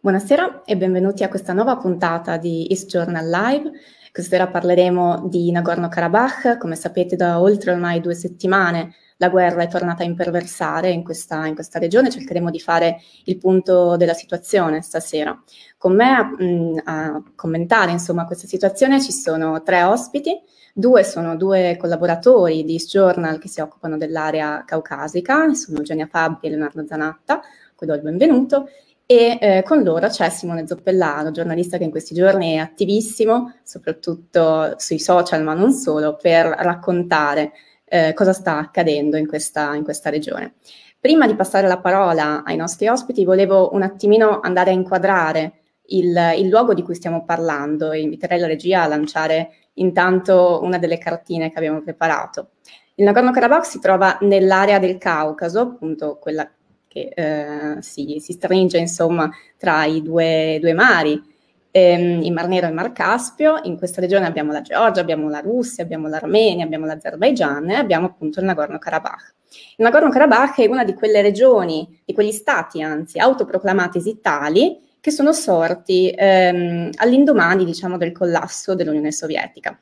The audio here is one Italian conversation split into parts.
Buonasera e benvenuti a questa nuova puntata di East Journal Live. Stasera parleremo di Nagorno-Karabakh. Come sapete, da oltre ormai due settimane la guerra è tornata a imperversare in questa, in questa regione. Cercheremo di fare il punto della situazione stasera. Con me a, mm, a commentare insomma, questa situazione ci sono tre ospiti. Due sono due collaboratori di East Journal che si occupano dell'area caucasica, sono Eugenia Fabbi e Leonardo Zanatta, a cui do il benvenuto, e eh, con loro c'è Simone Zoppellano, giornalista che in questi giorni è attivissimo, soprattutto sui social, ma non solo, per raccontare eh, cosa sta accadendo in questa, in questa regione. Prima di passare la parola ai nostri ospiti, volevo un attimino andare a inquadrare il, il luogo di cui stiamo parlando e inviterei la regia a lanciare intanto una delle cartine che abbiamo preparato. Il Nagorno-Karabakh si trova nell'area del Caucaso, appunto quella che eh, si, si, stringe insomma tra i due, due mari, ehm, il Mar Nero e il Mar Caspio. In questa regione abbiamo la Georgia, abbiamo la Russia, abbiamo l'Armenia, abbiamo l'Azerbaigian e abbiamo appunto il Nagorno-Karabakh. Il Nagorno-Karabakh è una di quelle regioni, di quegli stati anzi, autoproclamati esitali che sono sorti ehm, all'indomani diciamo, del collasso dell'Unione Sovietica.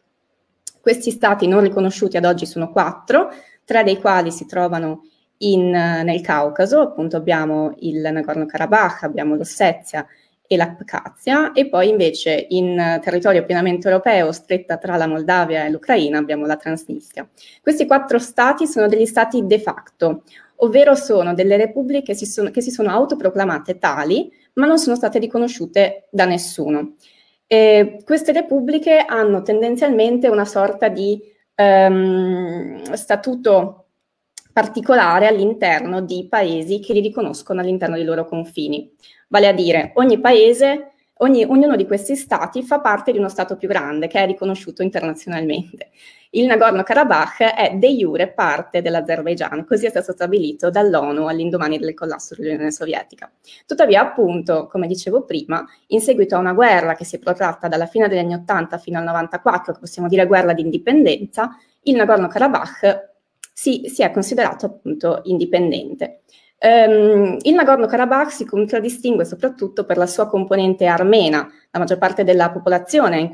Questi stati non riconosciuti ad oggi sono quattro, tre dei quali si trovano in, eh, nel Caucaso appunto abbiamo il Nagorno-Karabakh, abbiamo l'Ossetia e l'Abkhazia e poi invece in eh, territorio pienamente europeo, stretta tra la Moldavia e l'Ucraina, abbiamo la Transnistria. Questi quattro stati sono degli stati de facto, ovvero sono delle repubbliche si sono, che si sono autoproclamate tali, ma non sono state riconosciute da nessuno. E queste repubbliche hanno tendenzialmente una sorta di ehm, statuto particolare all'interno di paesi che li riconoscono all'interno dei loro confini. Vale a dire, ogni paese, ogni, ognuno di questi stati fa parte di uno stato più grande che è riconosciuto internazionalmente. Il Nagorno-Karabakh è de jure parte dell'Azerbaigian, così è stato stabilito dall'ONU all'indomani del collasso dell'Unione Sovietica. Tuttavia, appunto, come dicevo prima, in seguito a una guerra che si è protratta dalla fine degli anni Ottanta fino al 94, che possiamo dire guerra di indipendenza, il Nagorno-Karabakh si, si è considerato appunto indipendente. Um, il Nagorno-Karabakh si contraddistingue soprattutto per la sua componente armena, la maggior parte della popolazione in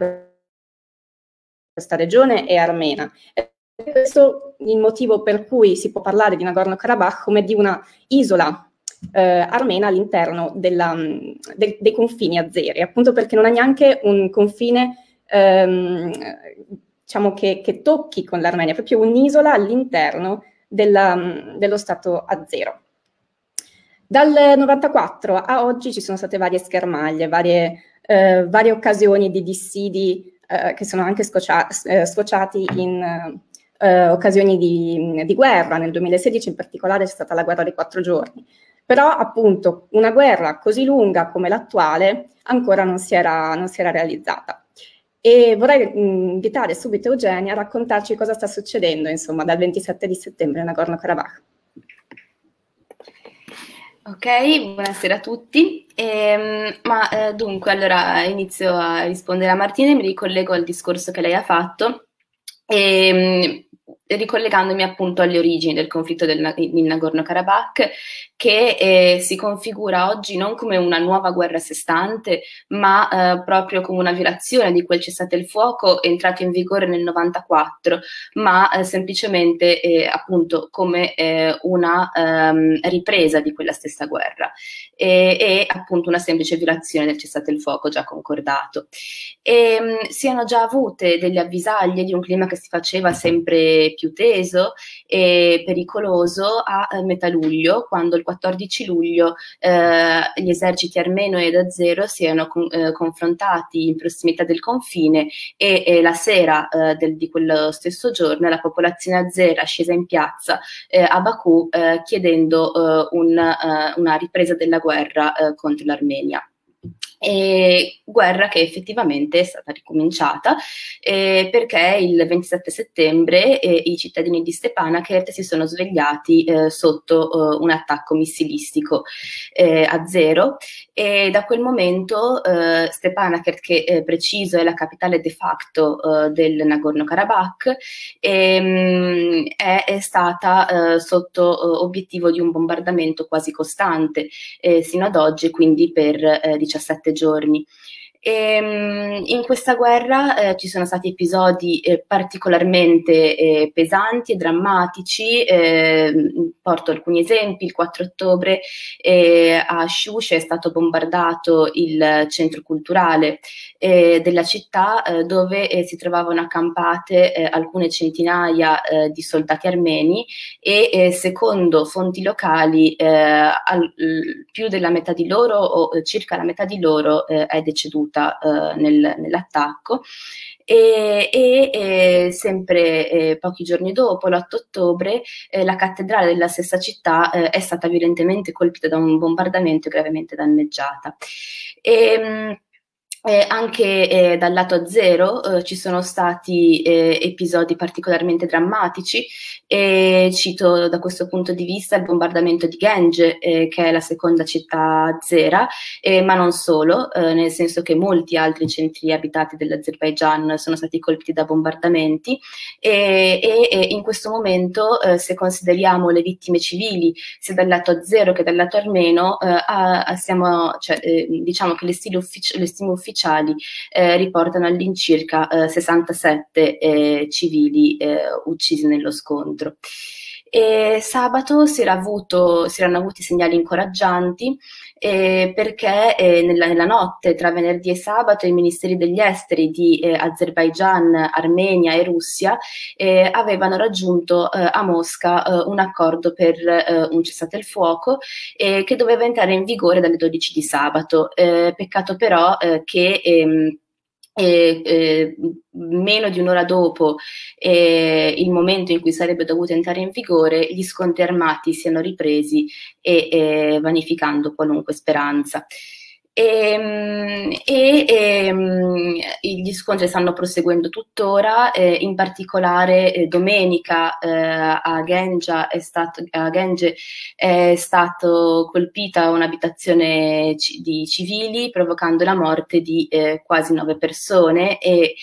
questa regione è armena. E questo è il motivo per cui si può parlare di Nagorno-Karabakh come di una isola eh, armena all'interno de, mm, dei confini azeri, appunto perché non ha neanche un confine ehm, diciamo, che, che tocchi con l'Armenia, proprio un'isola all'interno della, mm, dello Stato a zero. Dal 1994 a oggi ci sono state varie schermaglie, varie, eh, varie occasioni di dissidi eh, che sono anche scocia- eh, scociati in eh, occasioni di, di, guerra. Nel 2016 in particolare c'è stata la guerra dei quattro giorni. Però appunto una guerra così lunga come l'attuale ancora non si era, non si era realizzata. E vorrei mm, invitare subito Eugenia a raccontarci cosa sta succedendo, insomma, dal 27 di settembre a Nagorno-Karabakh. Ok, buonasera a tutti. Ehm, ma eh, dunque, allora inizio a rispondere a Martina e mi ricollego al discorso che lei ha fatto. Ehm, ricollegandomi appunto alle origini del conflitto del, in Nagorno-Karabakh, che eh, si configura oggi non come una nuova guerra a sé stante, ma eh, proprio come una violazione di quel cessate il fuoco entrato in vigore nel 94, ma eh, semplicemente eh, appunto come eh, una ehm, ripresa di quella stessa guerra e, e, appunto una semplice violazione del cessate il fuoco già concordato. E, ehm, mh, si hanno già avute delle avvisaglie di un clima che si faceva sempre più più teso e pericoloso a eh, metà luglio, quando il 14 luglio eh, gli eserciti armeno ed azero si erano con, eh, confrontati in prossimità del confine e, e la sera eh, del, di quello stesso giorno la popolazione azera scesa in piazza eh, a Baku eh, chiedendo un, una ripresa della guerra contro l'Armenia. E guerra che effettivamente è stata ricominciata eh, perché il 27 settembre eh, i cittadini di Stepanakert si sono svegliati eh, sotto eh, un attacco missilistico eh, a zero e da quel momento eh, Stepanakert che è preciso è la capitale de facto eh, del Nagorno-Karabakh ehm, è, è, stata sotto obiettivo di un bombardamento quasi costante sino ad oggi quindi per eh, 17 giorni e, ehm, in questa guerra eh, ci sono stati episodi eh, particolarmente eh, pesanti e drammatici, ehm, porto alcuni esempi, il 4 ottobre eh, a Shusha è stato bombardato il centro culturale eh, della città eh, dove si trovavano accampate alcune centinaia di soldati armeni e secondo fonti locali al, più della metà di loro o circa la metà di loro è deceduto avvenuta eh, nel, nell'attacco e, e, e sempre eh, pochi giorni dopo, l'8 ottobre, eh, la cattedrale della stessa città eh, è stata violentemente colpita da un bombardamento e gravemente danneggiata. E, ehm, eh, anche eh, dal lato zero eh, ci sono stati eh, episodi particolarmente drammatici e cito da questo punto di vista il bombardamento di Genge, eh, che è la seconda città zera, eh, ma non solo, nel senso che molti altri centri abitati dell'Azerbaigian sono stati colpiti da bombardamenti e, e, e in questo momento se consideriamo le vittime civili sia dal lato zero che dal lato armeno, a, a siamo, cioè, diciamo che le stime ufficiali ufficiali eh, riportano all'incirca eh, 67 eh, civili eh, uccisi nello scontro. E sabato si, era avuto, si erano avuti segnali incoraggianti eh, perché eh, nella, nella, notte tra venerdì e sabato i ministeri degli esteri di eh, Azerbaigian, Armenia e Russia eh, avevano raggiunto eh, a Mosca eh, un accordo per un cessate il fuoco che doveva entrare in vigore dalle 12 di sabato. peccato però che ehm, eh, eh, meno di un'ora dopo eh, il momento in cui sarebbe dovuto entrare in vigore, gli sconti armati siano ripresi e vanificando qualunque speranza. Ehm, e, e, ehm, e, gli scontri stanno proseguendo tuttora, eh, in particolare eh, domenica eh, a, Genja è stato, a Genge è stata colpita un'abitazione ci, di civili provocando la morte di eh, quasi nove persone e,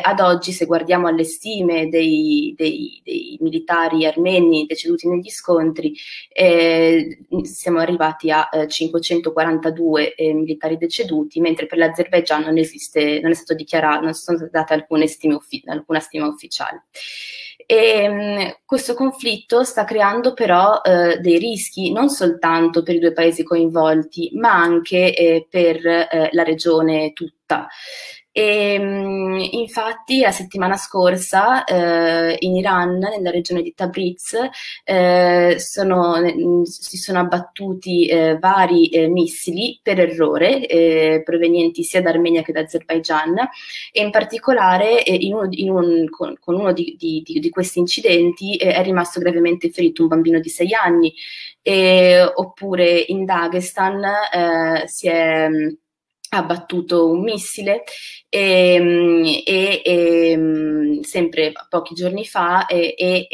ad oggi se guardiamo alle stime dei, dei, dei militari armeni deceduti negli scontri eh, siamo arrivati a 542 eh, militari militari deceduti, mentre per l'Azerbaigian non, esiste, non è stato dichiarato, non sono date alcune stime alcuna stima ufficiale. E, ehm, mh, questo conflitto sta creando però eh, dei rischi non soltanto per i due paesi coinvolti, ma anche eh, per eh, la regione tutta. E, ehm, infatti la settimana scorsa eh, in Iran, nella regione di Tabriz, eh, sono, si sono abbattuti eh, vari eh, missili per errore eh, provenienti sia da Armenia che da Azerbaijan e in particolare eh, in uno, in un, con, con, uno di, di, di questi incidenti eh, è rimasto gravemente ferito un bambino di 6 anni e, eh, oppure in Dagestan eh, si è ha battuto un missile ehm, e, e, ehm, e, sempre pochi giorni fa e,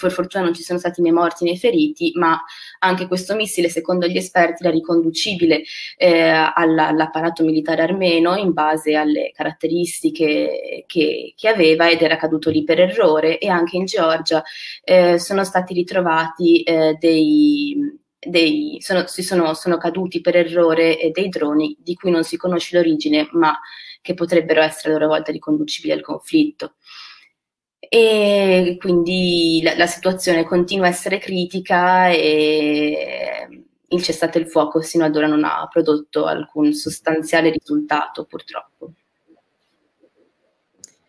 per fortuna non ci sono stati né morti né feriti, ma anche questo missile secondo gli esperti era riconducibile eh, alla, all'apparato militare armeno in base alle caratteristiche che, che, aveva ed era caduto lì per errore e anche in Georgia eh, sono stati ritrovati eh, dei dei, sono, si sono, sono, caduti per errore eh, dei droni di cui non si conosce l'origine, ma che potrebbero essere a loro volta riconducibili al conflitto. E quindi la, la situazione continua a essere critica e ehm, il cessate il fuoco sino ad ora non ha prodotto alcun sostanziale risultato, purtroppo.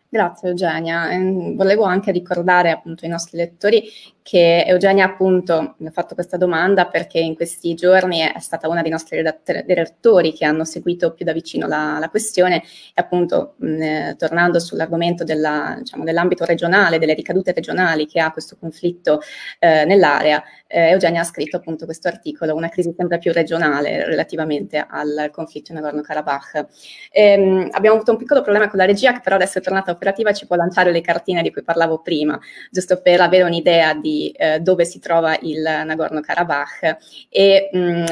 Grazie Eugenia. Ehm, volevo anche ricordare appunto ai nostri lettori che Eugenia appunto mi ha fatto questa domanda perché in questi giorni è stata una dei nostri redattori che hanno seguito più da vicino la, la questione e appunto mh, eh, tornando sull'argomento diciamo, dell'ambito diciamo, dell regionale, delle ricadute regionali che ha questo conflitto eh, nell'area, eh, Eugenia ha scritto appunto questo articolo, una crisi sempre più regionale relativamente al conflitto in Nagorno-Karabakh. Ehm, abbiamo avuto un piccolo problema con la regia che però adesso è tornata operativa e ci può lanciare le cartine di cui parlavo prima, giusto per avere un'idea di eh, dove si trova il Nagorno-Karabakh e mh, mm,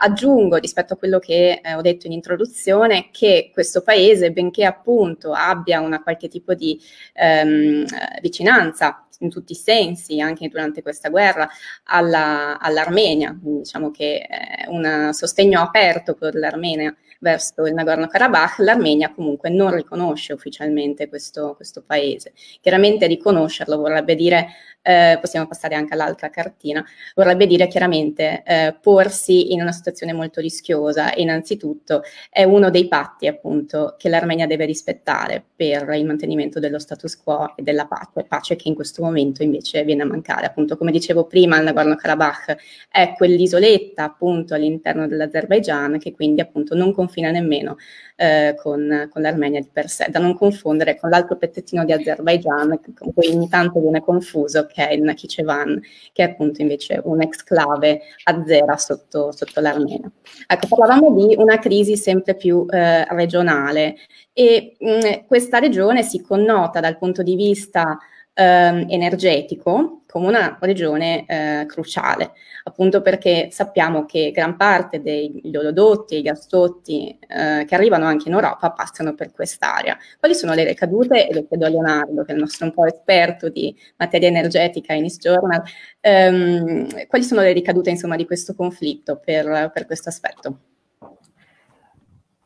aggiungo rispetto a quello che eh, ho detto in introduzione che questo paese, benché appunto abbia una qualche tipo di ehm, vicinanza in tutti i sensi, anche durante questa guerra, alla, all'Armenia, diciamo che è eh, un sostegno aperto per l'Armenia verso il Nagorno-Karabakh, l'Armenia comunque non riconosce ufficialmente questo, questo paese. Chiaramente riconoscerlo vorrebbe dire, eh, possiamo passare anche all'altra cartina, vorrebbe dire chiaramente eh, porsi in una situazione molto rischiosa innanzitutto è uno dei patti appunto che l'Armenia deve rispettare per il mantenimento dello status quo e della pace, pace che in questo momento invece viene a mancare. Appunto, come dicevo prima, il Nagorno-Karabakh è quell'isoletta appunto all'interno dell'Azerbaigian che quindi appunto non conferma confina nemmeno eh, con, con, l'Armenia di per sé, da non confondere con l'altro pezzettino di Azerbaijan, con cui ogni tanto viene confuso, che è il Nakhichevan, che è appunto invece un'exclave azera sotto, sotto l'Armenia. Ecco, parlavamo di una crisi sempre più eh, regionale e mh, mm, questa regione si connota dal punto di vista ehm, energetico come una regione eh, cruciale, appunto perché sappiamo che gran parte degli oleodotti e i gasdotti eh, che arrivano anche in Europa passano per quest'area. Quali sono le ricadute? E lo chiedo a Leonardo, che è il nostro un po' esperto di materia energetica in East Journal. Ehm, quali sono le ricadute insomma, di questo conflitto per, per questo aspetto?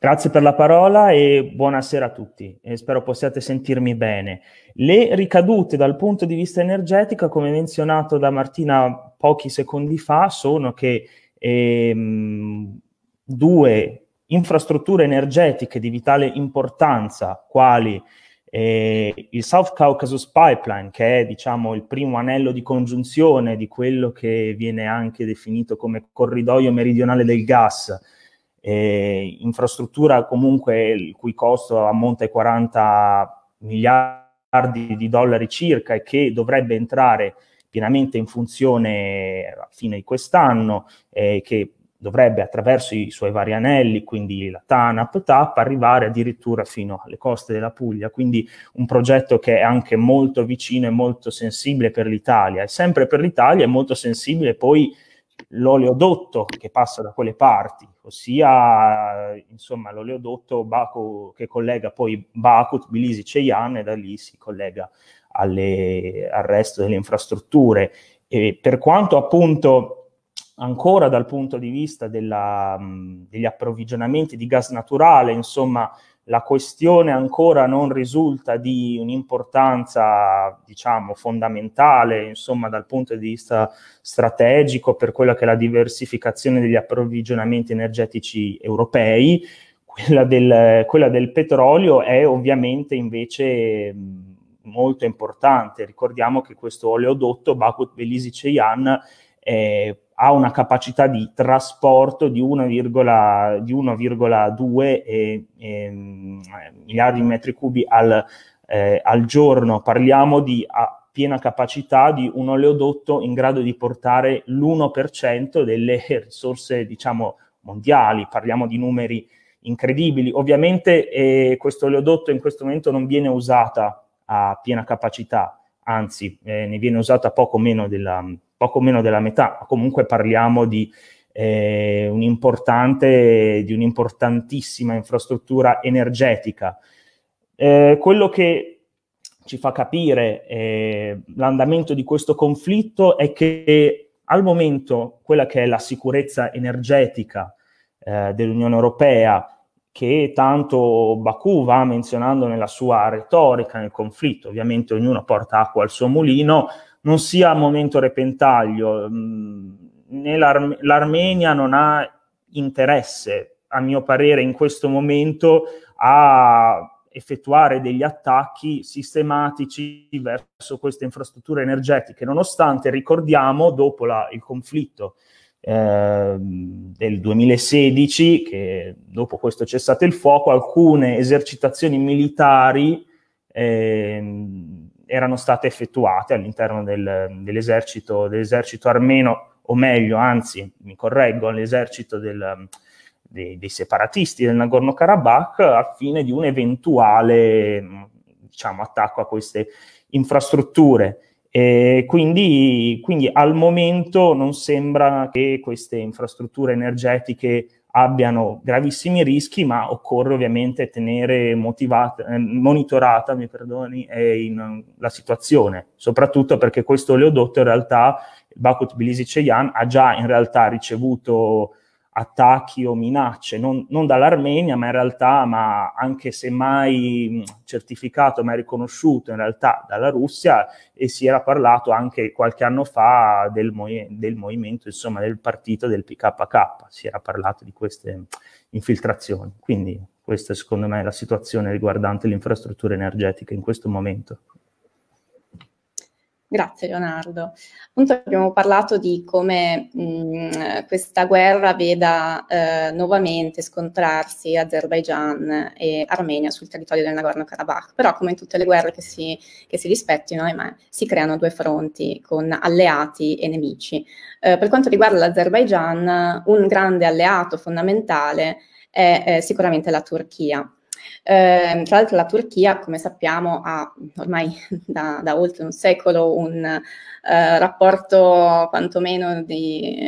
Grazie per la parola e buonasera a tutti. E spero possiate sentirmi bene. Le ricadute dal punto di vista energetico, come menzionato da Martina pochi secondi fa, sono che ehm, due infrastrutture energetiche di vitale importanza, quali eh, il South Caucasus Pipeline, che è diciamo, il primo anello di congiunzione di quello che viene anche definito come corridoio meridionale del gas, eh, infrastruttura comunque il cui costo ammonta ai 40 miliardi di dollari circa e che dovrebbe entrare pienamente in funzione eh, a fine di quest'anno, eh, che dovrebbe attraverso i suoi vari anelli, quindi la TANAP, TAP, arrivare addirittura fino alle coste della Puglia, quindi un progetto che è anche molto vicino e molto sensibile per l'Italia, è sempre per l'Italia è molto sensibile poi l'oleodotto che passa da quelle parti, ossia insomma, l'oleodotto Baku, che collega poi Baku, Tbilisi, Cheyenne e da lì si collega alle, al resto delle infrastrutture. E per quanto appunto ancora dal punto di vista della, degli approvvigionamenti di gas naturale, insomma, la questione ancora non risulta di un'importanza, diciamo, fondamentale, insomma, dal punto di vista strategico per quella che è la diversificazione degli approvvigionamenti energetici europei. Quella del, quella del petrolio è ovviamente invece molto importante. Ricordiamo che questo oleodotto bakut belisi Ceyan, eh, ha una capacità di trasporto di 1,2 eh, mm, miliardi di metri cubi al, eh, al giorno. Parliamo di piena capacità di un oleodotto in grado di portare l'1% delle risorse, diciamo, mondiali. Parliamo di numeri incredibili. Ovviamente eh, questo oleodotto in questo momento non viene usata a piena capacità, anzi eh, ne viene usata poco meno della poco meno della metà, ma comunque parliamo di eh, un'importante, di un'importantissima infrastruttura energetica. Eh, quello che ci fa capire eh, l'andamento di questo conflitto è che al momento quella che è la sicurezza energetica eh, dell'Unione Europea che tanto Baku va menzionando nella sua retorica nel conflitto. Ovviamente ognuno porta acqua al suo mulino, non sia a momento repentaglio, mm, né l'Ar- l'Armenia non ha interesse, a mio parere, in questo momento a effettuare degli attacchi sistematici verso queste infrastrutture energetiche, nonostante ricordiamo dopo la, il conflitto eh, del 2016 che dopo questo cessate il fuoco alcune esercitazioni militari eh, erano state effettuate all'interno del, dell'esercito, dell'esercito, armeno, o meglio, anzi, mi correggo, all'esercito del, dei, dei, separatisti del Nagorno-Karabakh a fine di un eventuale diciamo, attacco a queste infrastrutture. Quindi, quindi, al momento non sembra che queste infrastrutture energetiche abbiano gravissimi rischi, ma occorre ovviamente tenere motivata, eh, monitorata, mi perdoni, eh, in, eh, la situazione, soprattutto perché questo oleodotto in realtà, il Bakut Bilisi Ceyan, ha già in realtà ricevuto attacchi o minacce, non, non dall'Armenia, ma in realtà, ma anche se mai certificato, mai riconosciuto in realtà dalla Russia e si era parlato anche qualche anno fa del, del movimento, insomma, del partito del PKK, si era parlato di queste infiltrazioni. Quindi questa secondo me è la situazione riguardante le infrastrutture energetiche in questo momento. Grazie Leonardo. Appunto abbiamo parlato di come mh, questa guerra veda eh, nuovamente scontrarsi Azerbaijan e Armenia sul territorio del Nagorno-Karabakh, però come in tutte le guerre che si, che si rispettino, ahimè, si creano due fronti con alleati e nemici. Eh, per quanto riguarda l'Azerbaijan, un grande alleato fondamentale è eh, sicuramente la Turchia. Eh, tra l'altro la Turchia, come sappiamo, ha ormai da, da oltre un secolo un eh, rapporto quantomeno di,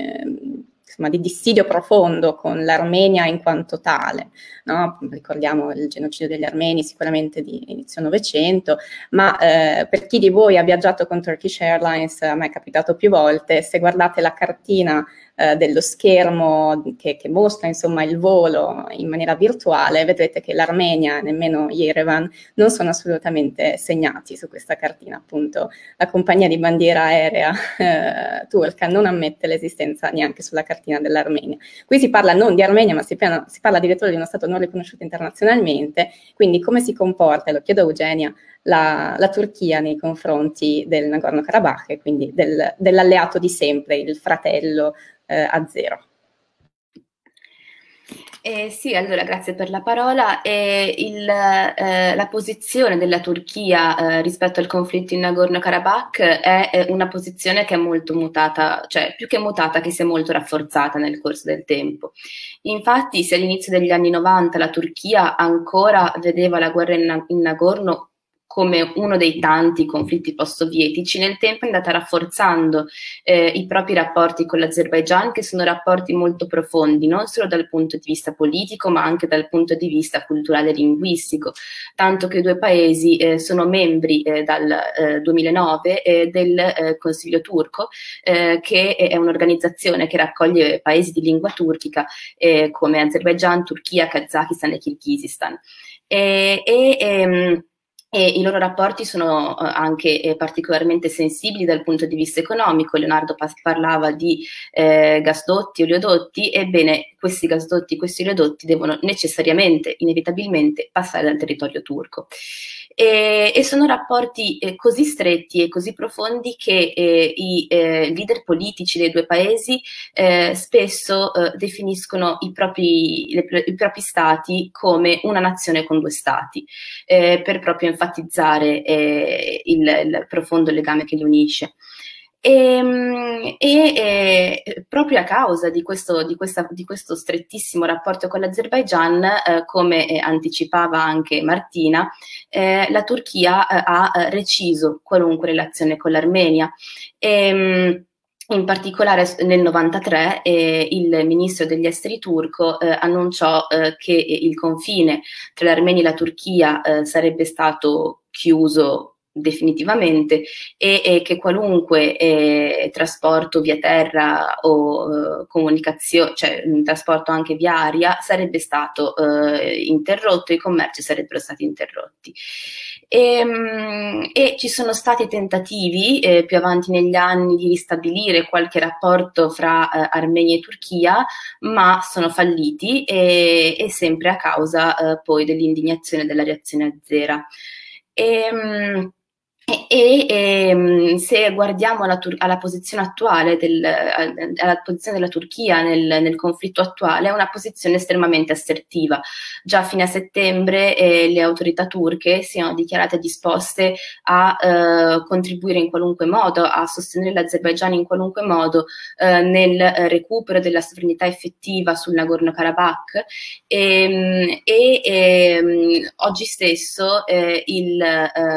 insomma, di, dissidio profondo con l'Armenia in quanto tale. No? Ricordiamo il genocidio degli armeni sicuramente di inizio Novecento, ma eh, per chi di voi ha viaggiato con Turkish Airlines, a me è capitato più volte, se guardate la cartina eh, dello schermo che, che mostra insomma, il volo in maniera virtuale, vedrete che l'Armenia, nemmeno Yerevan, non sono assolutamente segnati su questa cartina. Appunto, la compagnia di bandiera aerea eh, turca non ammette l'esistenza neanche sulla cartina dell'Armenia. Qui si parla non di Armenia, ma si, piano, si parla addirittura di uno Stato non riconosciuto internazionalmente, quindi come si comporta, lo chiedo a Eugenia, la, la Turchia nei confronti del Nagorno-Karabakh e quindi del, dell'alleato di sempre, il fratello eh, a zero. Eh sì, allora grazie per la parola. Eh, il, eh, la posizione della Turchia eh, rispetto al conflitto in Nagorno-Karabakh è, è, una posizione che è molto mutata, cioè più che mutata che si è molto rafforzata nel corso del tempo. Infatti se all'inizio degli anni 90 la Turchia ancora vedeva la guerra in, in Nagorno come uno dei tanti conflitti post-sovietici, nel tempo è andata rafforzando eh, i propri rapporti con l'Azerbaigian, che sono rapporti molto profondi, non solo dal punto di vista politico, ma anche dal punto di vista culturale e linguistico, tanto che i due paesi eh, sono membri eh, dal eh, 2009 eh, del eh, Consiglio turco, eh, che è un'organizzazione che raccoglie paesi di lingua turchica eh, come Azerbaigian, Turchia, Kazakistan e Kirghizistan. E, e, ehm, e i loro rapporti sono eh, anche eh, particolarmente sensibili dal punto di vista economico. Leonardo parlava di eh, gasdotti, oleodotti, ebbene questi gasdotti, questi oleodotti devono necessariamente, inevitabilmente passare dal territorio turco e, e sono rapporti eh, così stretti e così profondi che eh, i eh, leader politici dei due paesi eh, spesso eh, definiscono i propri, le, i propri, stati come una nazione con due stati, eh, per proprio enfatizzare il, il profondo legame che li unisce. Ehm, e, e, eh, e, proprio a causa di questo, di questa, di questo strettissimo rapporto con l'Azerbaigian, eh, come eh, anticipava anche Martina, eh, la Turchia eh, ha eh, reciso qualunque relazione con l'Armenia. Ehm, in particolare nel 1993 eh, il ministro degli esteri turco eh, annunciò eh, che il confine tra l'Armenia e la Turchia sarebbe stato chiuso definitivamente e, e che qualunque eh, trasporto via terra o eh, comunicazione, cioè trasporto anche via aria sarebbe stato eh, interrotto, i commerci sarebbero stati interrotti. E, ehm, e ci sono stati tentativi eh, più avanti negli anni di ristabilire qualche rapporto fra eh, Armenia e Turchia, ma sono falliti e, e sempre a causa eh, poi dell'indignazione della reazione azera. E, ehm, e, e, ehm, se guardiamo alla, alla posizione attuale, del, eh, alla posizione della Turchia nel, nel, conflitto attuale, è una posizione estremamente assertiva. Già a fine settembre eh, le autorità turche si sono dichiarate disposte a eh, contribuire in qualunque modo, a sostenere l'Azerbaigian in qualunque modo eh, nel eh, recupero della sovranità effettiva sul Nagorno-Karabakh ehm, e, e ehm, oggi stesso eh, il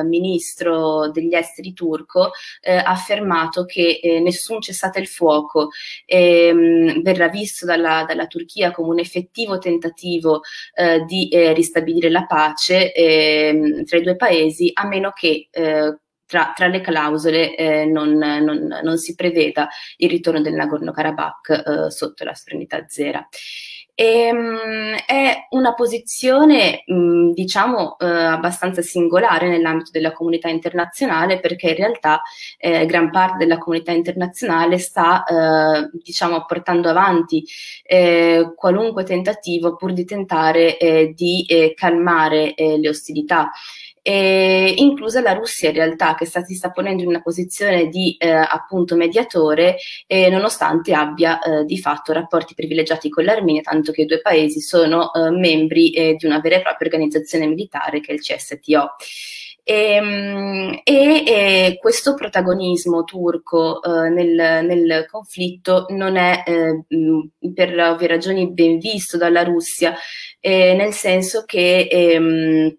ministro ministro degli esteri turco eh, ha affermato che eh, nessun cessate il fuoco ehm, verrà visto dalla, dalla, Turchia come un effettivo tentativo eh, di eh, ristabilire la pace ehm, tra i due paesi, a meno che eh, tra, tra, le clausole eh, non, non, non, si preveda il ritorno del Nagorno-Karabakh sotto la sovranità zera. E, ehm, è una posizione, mh, diciamo, eh, abbastanza singolare nell'ambito della comunità internazionale perché in realtà eh, gran parte della comunità internazionale sta, eh, diciamo, portando avanti eh, qualunque tentativo pur di tentare eh, di eh, calmare le ostilità eh, inclusa la Russia in realtà che sta, si sta ponendo in una posizione di eh, appunto mediatore eh, nonostante abbia eh, di fatto rapporti privilegiati con l'Armenia, tanto che i due paesi sono eh, membri eh, di una vera e propria organizzazione militare che è il CSTO. E, ehm, e, e, questo protagonismo turco eh, nel, nel, conflitto non è eh, per ovvie ragioni ben visto dalla Russia, eh, nel senso che ehm,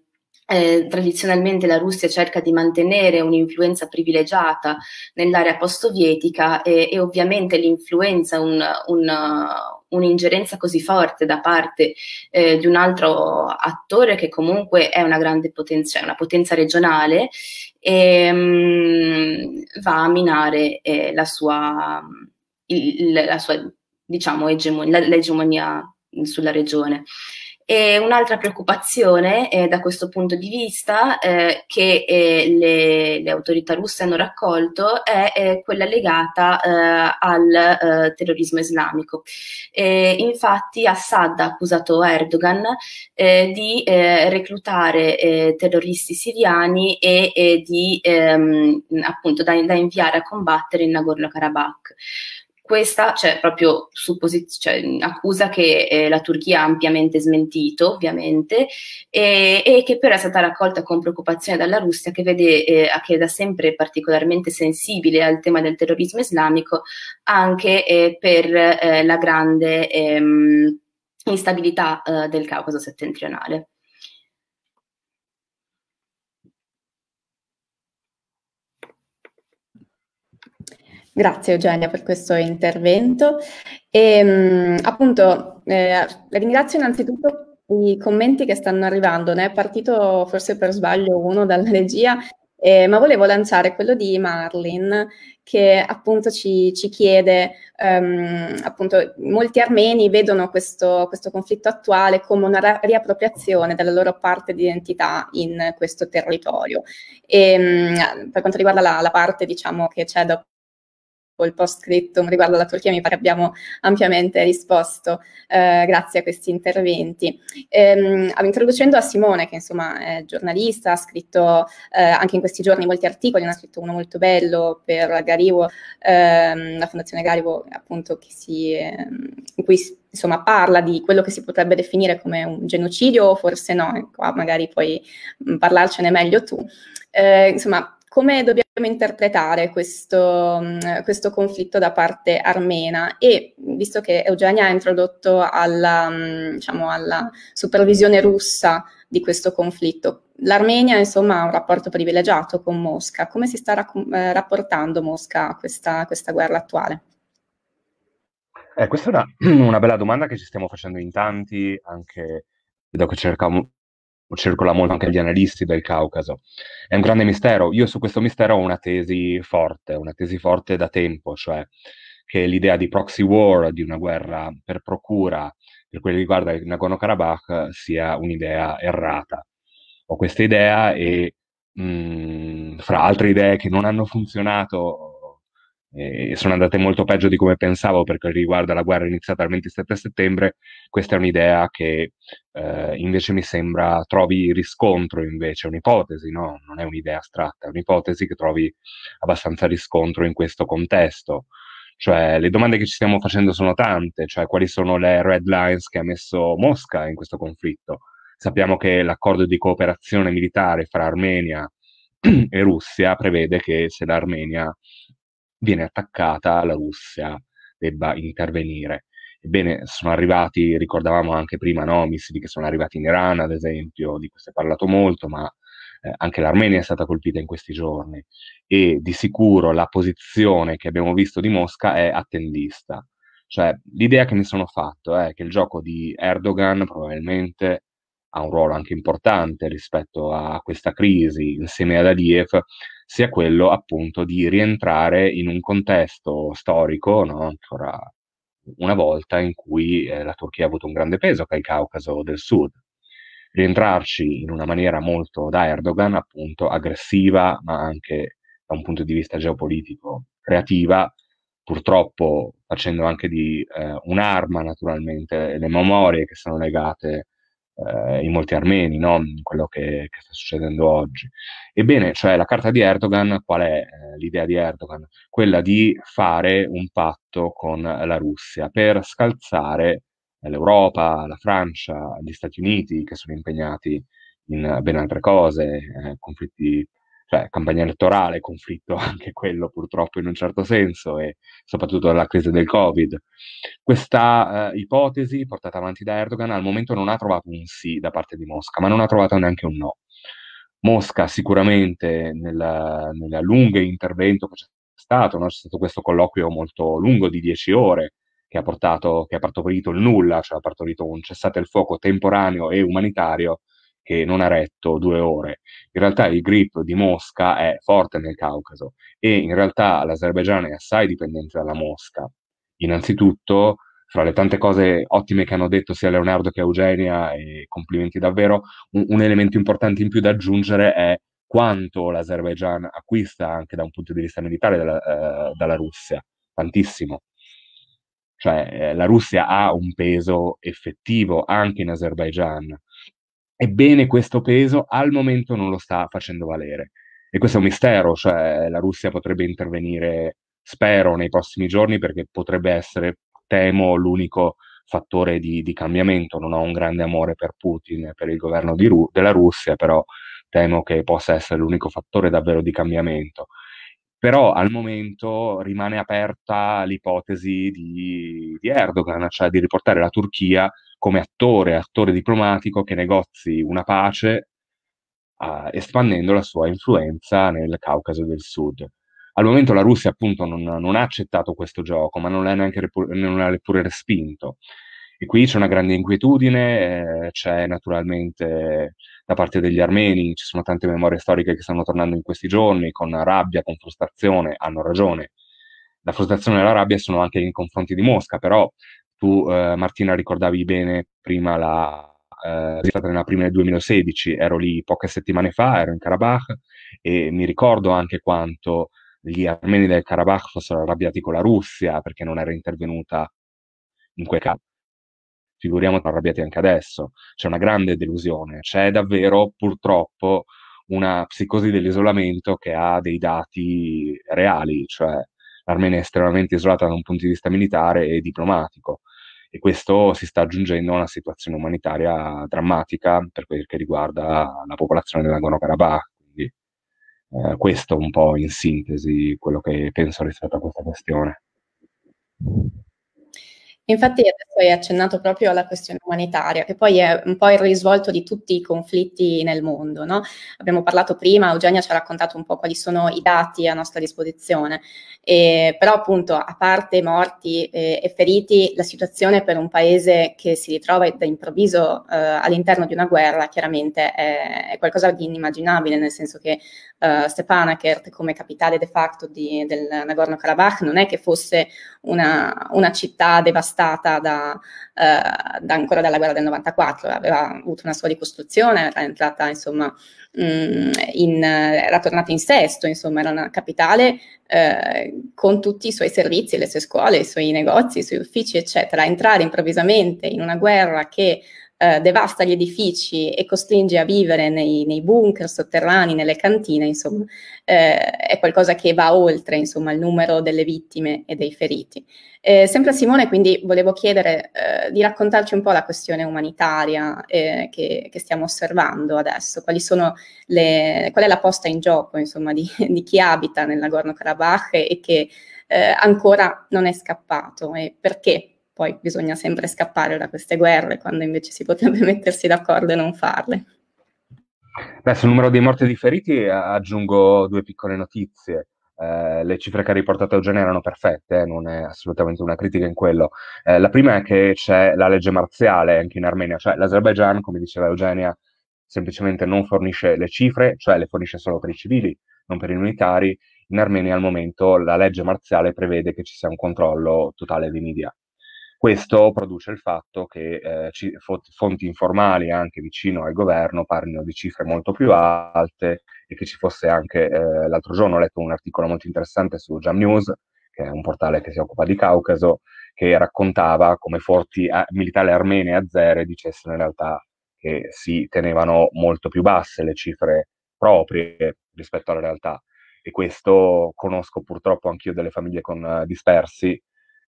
eh, tradizionalmente la Russia cerca di mantenere un'influenza privilegiata nell'area post-sovietica e, e, ovviamente l'influenza, un, un, un'ingerenza così forte da parte eh, di un altro attore che comunque è una grande potenza, una potenza regionale, e, ehm, mh, va a minare eh, la sua, il, la sua diciamo, egemonia, l'egemonia sulla regione. E un'altra preoccupazione eh, da questo punto di vista eh, che eh, le, le, autorità russe hanno raccolto è eh, quella legata eh, al eh, terrorismo islamico. infatti Assad ha accusato Erdogan di reclutare terroristi siriani e, e di ehm, appunto da, da inviare a combattere in Nagorno-Karabakh. Questa cioè, proprio supposi- cioè, accusa che eh, la Turchia ha ampiamente smentito, ovviamente, e, e, che però è stata raccolta con preoccupazione dalla Russia, che, vede, eh, che è da sempre particolarmente sensibile al tema del terrorismo islamico, anche eh, per eh, la grande ehm, instabilità eh, del Caucaso settentrionale. Grazie Eugenia per questo intervento. E, ehm, appunto, eh, ringrazio innanzitutto i commenti che stanno arrivando, ne è partito forse per sbaglio uno dalla regia, eh, ma volevo lanciare quello di Marlin che appunto ci, ci chiede, um, appunto molti armeni vedono questo, questo conflitto attuale come una riappropriazione della loro parte di identità in questo territorio. E, um, per quanto riguarda la, la parte diciamo che c'è dopo il post scriptum riguardo alla Turchia, mi pare abbiamo ampiamente risposto eh, grazie a questi interventi. Ehm, introducendo a Simone, che insomma è giornalista, ha scritto eh, anche in questi giorni molti articoli, ne ha scritto uno molto bello per Garivo, ehm, la Fondazione Garivo, appunto, si, ehm, in cui si insomma, parla di quello che si potrebbe definire come un genocidio, o forse no, ecco, qua magari puoi mm, parlarcene meglio tu. Eh, insomma, come dobbiamo dobbiamo interpretare questo, questo, conflitto da parte armena e visto che Eugenia ha introdotto alla, diciamo, alla supervisione russa di questo conflitto, l'Armenia insomma ha un rapporto privilegiato con Mosca, come si sta eh, rapportando Mosca a questa, questa guerra attuale? Eh, questa è una, una, bella domanda che ci stiamo facendo in tanti, anche da che cercavamo, circola molto anche agli analisti del Caucaso. È un grande mistero. Io su questo mistero ho una tesi forte, una tesi forte da tempo, cioè che l'idea di proxy war, di una guerra per procura per quel che riguarda il Nagorno-Karabakh, sia un'idea errata. Ho questa idea e mh, mm, fra altre idee che non hanno funzionato eh, sono andate molto peggio di come pensavo per quel riguarda la guerra iniziata il 27 settembre, questa è un'idea che eh, invece mi sembra trovi riscontro, invece è un'ipotesi, no? non è un'idea astratta, è un'ipotesi che trovi abbastanza riscontro in questo contesto. Cioè, le domande che ci stiamo facendo sono tante, cioè quali sono le red lines che ha messo Mosca in questo conflitto. Sappiamo che l'accordo di cooperazione militare fra Armenia e Russia prevede che se l'Armenia viene attaccata, la Russia debba intervenire. Ebbene, sono arrivati, ricordavamo anche prima, no, missili che sono arrivati in Iran, ad esempio, di cui si è parlato molto, ma eh, anche l'Armenia è stata colpita in questi giorni e di sicuro la posizione che abbiamo visto di Mosca è attendista. Cioè, l'idea che mi sono fatto è che il gioco di Erdogan probabilmente ha un ruolo anche importante rispetto a questa crisi insieme ad Aliyev, sia quello appunto di rientrare in un contesto storico, no? ancora una volta, in cui eh, la Turchia ha avuto un grande peso, che è il Caucaso del Sud. Rientrarci in una maniera molto da Erdogan, appunto aggressiva, ma anche da un punto di vista geopolitico creativa, purtroppo facendo anche di eh, un'arma naturalmente le memorie che sono legate eh, in molti armeni, non quello che, che, sta succedendo oggi. Ebbene, cioè la carta di Erdogan, qual è eh, l'idea di Erdogan? Quella di fare un patto con la Russia per scalzare l'Europa, la Francia, gli Stati Uniti che sono impegnati in ben altre cose, eh, conflitti cioè campagna elettorale, conflitto anche quello purtroppo in un certo senso e soprattutto la crisi del Covid. Questa eh, ipotesi portata avanti da Erdogan al momento non ha trovato un sì da parte di Mosca, ma non ha trovato neanche un no. Mosca sicuramente nel, lungo intervento che c'è stato, no? c'è stato questo colloquio molto lungo di 10 ore che ha, portato, che ha partorito il nulla, cioè ha partorito un cessate il fuoco temporaneo e umanitario che non ha retto due ore. In realtà il grip di Mosca è forte nel Caucaso e in realtà l'Azerbaigian è assai dipendente dalla Mosca. Innanzitutto, fra le tante cose ottime che hanno detto sia Leonardo che Eugenia, e complimenti davvero, un, un elemento importante in più da aggiungere è quanto l'Azerbaigian acquista anche da un punto di vista militare della, eh, dalla Russia, tantissimo. Cioè eh, la Russia ha un peso effettivo anche in Azerbaigian, Ebbene, questo peso al momento non lo sta facendo valere. E questo è un mistero, cioè la Russia potrebbe intervenire, spero, nei prossimi giorni perché potrebbe essere, temo, l'unico fattore di, di cambiamento. Non ho un grande amore per Putin e per il governo Ru- della Russia, però temo che possa essere l'unico fattore davvero di cambiamento però al momento rimane aperta l'ipotesi di, di, Erdogan, cioè di riportare la Turchia come attore, attore diplomatico che negozi una pace eh, espandendo la sua influenza nel Caucaso del Sud. Al momento la Russia appunto non, non ha accettato questo gioco, ma non l'ha neanche non l'ha neppure respinto. E qui c'è una grande inquietudine, eh, c'è naturalmente da parte degli armeni, ci sono tante memorie storiche che stanno tornando in questi giorni, con rabbia, con frustrazione, hanno ragione. La frustrazione e la rabbia sono anche nei confronti di Mosca, però tu, eh, Martina, ricordavi bene prima la eh, stata nella prima del 2016, ero lì poche settimane fa, ero in Karabakh e mi ricordo anche quanto gli armeni del Karabakh fossero arrabbiati con la Russia perché non era intervenuta in quel caso. Figuriamoci arrabbiati anche adesso, c'è una grande delusione, c'è davvero purtroppo una psicosi dell'isolamento che ha dei dati reali, cioè l'Armenia è estremamente isolata da un punto di vista militare e diplomatico e questo si sta aggiungendo a una situazione umanitaria drammatica per quel che riguarda la popolazione della Nagorno-Karabakh. Quindi eh, questo un po' in sintesi quello che penso rispetto a questa questione. Infatti adesso hai accennato proprio alla questione umanitaria, che poi è un po' il risvolto di tutti i conflitti nel mondo. No? Abbiamo parlato prima, Eugenia ci ha raccontato un po' quali sono i dati a nostra disposizione, eh, però appunto a parte morti eh, e feriti, la situazione per un paese che si ritrova da improvviso eh, all'interno di una guerra chiaramente è, è, qualcosa di inimmaginabile, nel senso che eh, Stepanakert come capitale de facto di, del Nagorno-Karabakh non è che fosse una, una città devastata, devastata da, eh, da ancora dalla guerra del 94, aveva avuto una sua ricostruzione, era entrata insomma mm, in, era tornata in sesto, insomma, era una capitale eh, con tutti i suoi servizi, le sue scuole, i suoi negozi, i suoi uffici, eccetera. Entrare improvvisamente in una guerra che eh, devasta gli edifici e costringe a vivere nei, nei bunker sotterranei, nelle cantine, insomma, eh, è qualcosa che va oltre insomma, il numero delle vittime e dei feriti. Eh, sempre a Simone, quindi volevo chiedere eh, di raccontarci un po' la questione umanitaria eh, che, che, stiamo osservando adesso, le, qual è la posta in gioco insomma, di, di, chi abita nel Nagorno-Karabakh e che eh, ancora non è scappato e perché poi bisogna sempre scappare da queste guerre quando invece si potrebbe mettersi d'accordo e non farle. Beh, sul numero dei morti e di feriti eh, aggiungo due piccole notizie. Eh, le cifre che ha riportato Eugenio erano perfette, eh, non è assolutamente una critica in quello. Eh, la prima è che c'è la legge marziale anche in Armenia, cioè l'Azerbaigian, come diceva Eugenia, semplicemente non fornisce le cifre, cioè le fornisce solo per i civili, non per i militari. In Armenia al momento la legge marziale prevede che ci sia un controllo totale dei media. Questo produce il fatto che eh, fonti informali anche vicino al governo parlino di cifre molto più alte e che ci fosse anche, eh, l'altro giorno ho letto un articolo molto interessante su Jam News, che è un portale che si occupa di Caucaso, che raccontava come forti eh, a- militari armene e azzere dicessero in realtà che si tenevano molto più basse le cifre proprie rispetto alla realtà. E questo conosco purtroppo anch'io delle famiglie con, uh, dispersi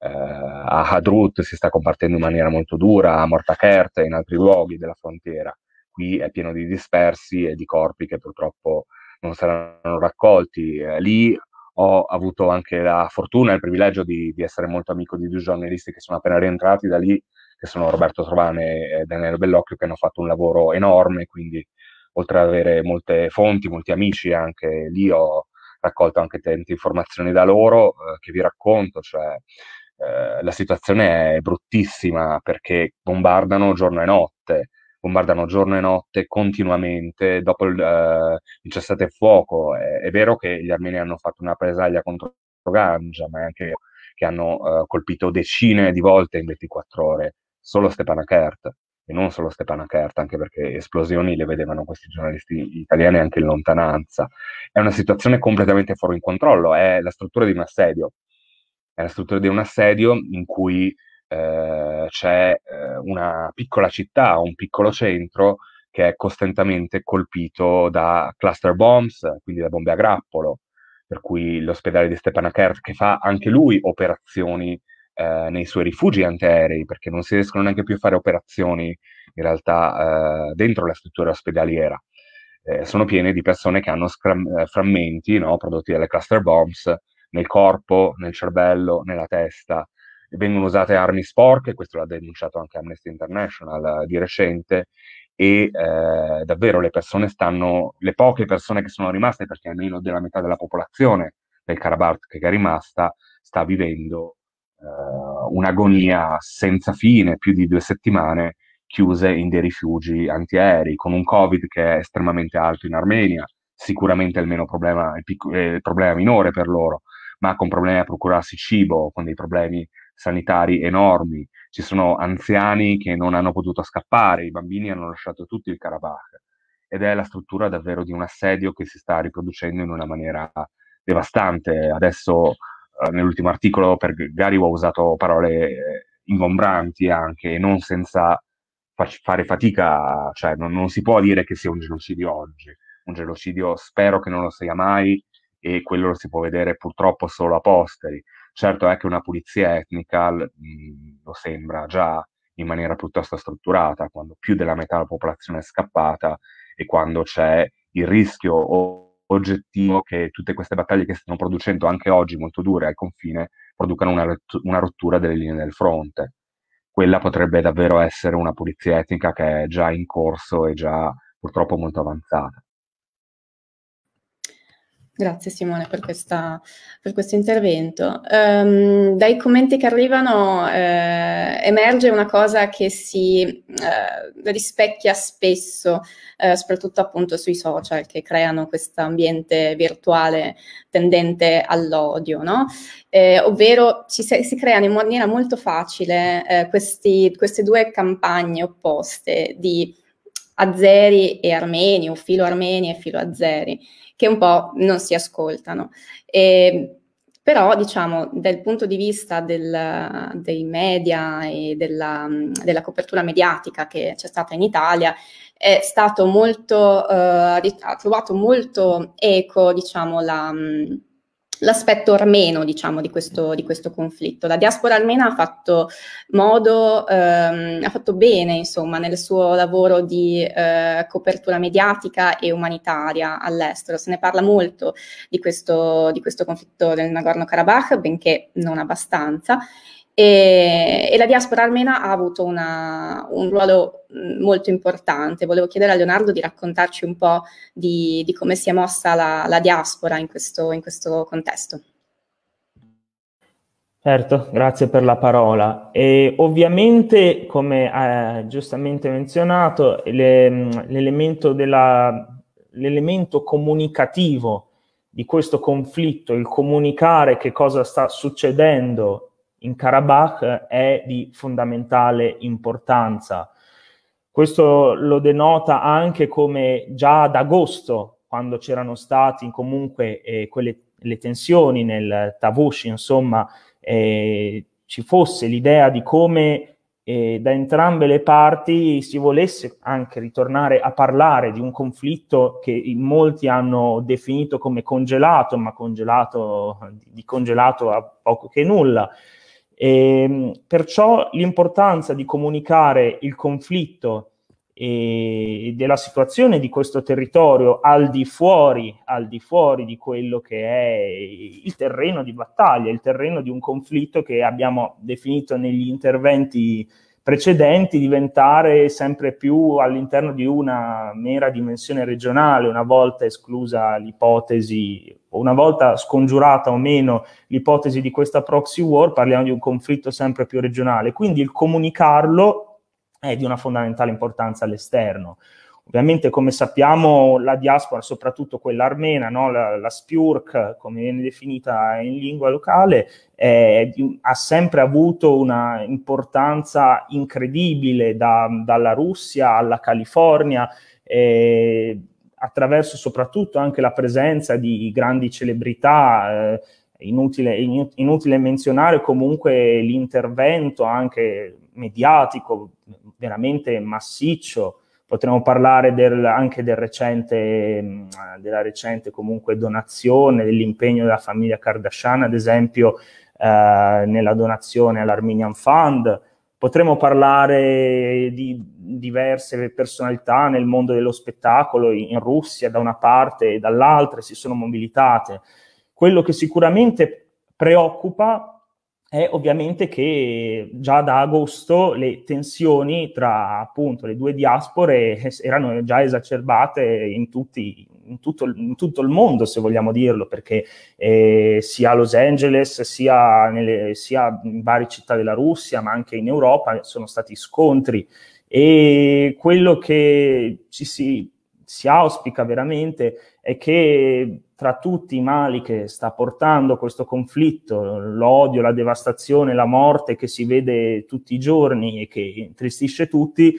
eh, a Hadrut si sta combattendo in maniera molto dura, a Mortakert e in altri luoghi della frontiera. Qui è pieno di dispersi e di corpi che purtroppo non saranno raccolti. Eh, lì ho avuto anche la fortuna e il privilegio di, di, essere molto amico di due giornalisti che sono appena rientrati da lì, che sono Roberto Trovane e Daniele Bellocchio, che hanno fatto un lavoro enorme, quindi oltre ad avere molte fonti, molti amici anche lì ho raccolto anche tante informazioni da loro eh, che vi racconto, cioè eh, la situazione è bruttissima perché bombardano giorno e notte, bombardano giorno e notte continuamente dopo il, eh, il cessate il fuoco. È, è, vero che gli armeni hanno fatto una presaglia contro Gangia, ma è anche vero che hanno eh, colpito decine di volte in 24 ore, solo Stepanakert e non solo Stepanakert, anche perché esplosioni le vedevano questi giornalisti italiani anche in lontananza. È una situazione completamente fuori controllo, è la struttura di un assedio è la struttura di un assedio in cui eh, c'è eh, una piccola città, un piccolo centro che è costantemente colpito da cluster bombs, quindi da bombe a grappolo, per cui l'ospedale di Stepanakert che fa anche lui operazioni eh, nei suoi rifugi antiaerei, perché non si riescono neanche più a fare operazioni in realtà eh, dentro la struttura ospedaliera. Eh, sono piene di persone che hanno scram- eh, frammenti no, prodotti dalle cluster bombs nel corpo, nel cervello, nella testa. Vengono usate armi sporche, questo l'ha denunciato anche Amnesty International eh, di recente, e eh, davvero le persone stanno, le poche persone che sono rimaste, perché almeno della metà della popolazione del Karabakh che è rimasta, sta vivendo eh, un'agonia senza fine, più di due settimane, chiuse in dei rifugi antiaerei, con un Covid che è estremamente alto in Armenia, sicuramente è il, problema, il, pic- eh, il problema minore per loro, ma con problemi a procurarsi cibo, con dei problemi sanitari enormi, ci sono anziani che non hanno potuto scappare, i bambini hanno lasciato tutto il Karabakh ed è la struttura davvero di un assedio che si sta riproducendo in una maniera devastante. Adesso eh, nell'ultimo articolo per Gariwa ho usato parole eh, ingombranti anche, non senza fare fatica, cioè non, non si può dire che sia un genocidio oggi, un genocidio spero che non lo sia mai, e quello lo si può vedere purtroppo solo a posteri. Certo è che una pulizia etnica mhmm, lo sembra già in maniera piuttosto strutturata, quando più della metà della popolazione è scappata e quando c'è il rischio oggettivo che tutte queste battaglie che stanno producendo anche oggi molto dure al confine producano una, una, rottura delle linee del fronte. Quella potrebbe davvero essere una pulizia etnica che è già in corso e già purtroppo molto avanzata. Grazie Simone per, questa, per questo intervento. Um, dai commenti che arrivano eh, emerge una cosa che si eh, rispecchia spesso, eh, soprattutto appunto sui social che creano questo ambiente virtuale tendente all'odio, no? Eh, ovvero ci, si creano in maniera molto facile eh, questi, queste due campagne opposte di azeri e armeni o filo armeni e filo azeri che un po' non si ascoltano. E, ehm, però, diciamo, dal punto di vista del, dei media e della, della, copertura mediatica che c'è stata in Italia, è stato molto, eh, ha trovato molto eco, diciamo, la l'aspetto armeno, diciamo, di questo, di questo, conflitto. La diaspora armena ha fatto modo, ehm, ha fatto bene, insomma, nel suo lavoro di eh, copertura mediatica e umanitaria all'estero. Se ne parla molto di questo, di questo conflitto del Nagorno-Karabakh, benché non abbastanza. E, e, la diaspora armena ha avuto una, un ruolo mm, molto importante. Volevo chiedere a Leonardo di raccontarci un po' di, di come si è mossa la, la diaspora in questo, in questo, contesto. Certo, grazie per la parola. E ovviamente, come eh, giustamente menzionato, le, mm, l'elemento, della, l'elemento comunicativo di questo conflitto, il comunicare che cosa sta succedendo in Karabakh è di fondamentale importanza. Questo lo denota anche come già ad agosto, quando c'erano stati comunque eh, quelle le tensioni nel Tavush, insomma, eh, ci fosse l'idea di come eh, da entrambe le parti si volesse anche ritornare a parlare di un conflitto che molti hanno definito come congelato, ma congelato di congelato a poco che nulla. E, ehm, perciò l'importanza di comunicare il conflitto e eh, della situazione di questo territorio al di, fuori, al di fuori, di quello che è il terreno di battaglia, il terreno di un conflitto che abbiamo definito negli interventi precedenti diventare sempre più all'interno di una mera dimensione regionale, una volta esclusa l'ipotesi, una volta scongiurata o meno l'ipotesi di questa proxy war, parliamo di un conflitto sempre più regionale. Quindi il comunicarlo è di una fondamentale importanza all'esterno. Ovviamente, come sappiamo, la diaspora, soprattutto quella armena, no? la, la Spiurk, come viene definita in lingua locale, eh, ha sempre avuto una importanza incredibile da, dalla Russia alla California. Eh, attraverso soprattutto anche la presenza di grandi celebrità, eh, inutile, inutile menzionare comunque l'intervento anche mediatico veramente massiccio Potremmo parlare del, anche del recente, mm, della recente comunque donazione, dell'impegno della famiglia Kardashian, ad esempio eh, nella donazione all'Armenian Fund. Potremmo parlare di diverse personalità nel mondo dello spettacolo in Russia da una parte e dall'altra si sono mobilitate. Quello che sicuramente preoccupa è ovviamente che già da agosto le tensioni tra appunto le due diaspore erano già esacerbate in, tutti, in, tutto, in tutto, il mondo, se vogliamo dirlo, perché eh, sia a Los Angeles, sia, nelle, sia in varie città della Russia, ma anche in Europa sono stati scontri. E quello che ci si, si auspica veramente è che tra tutti i mali che sta portando questo conflitto, l'odio, la devastazione, la morte che si vede tutti i giorni e che intristisce tutti,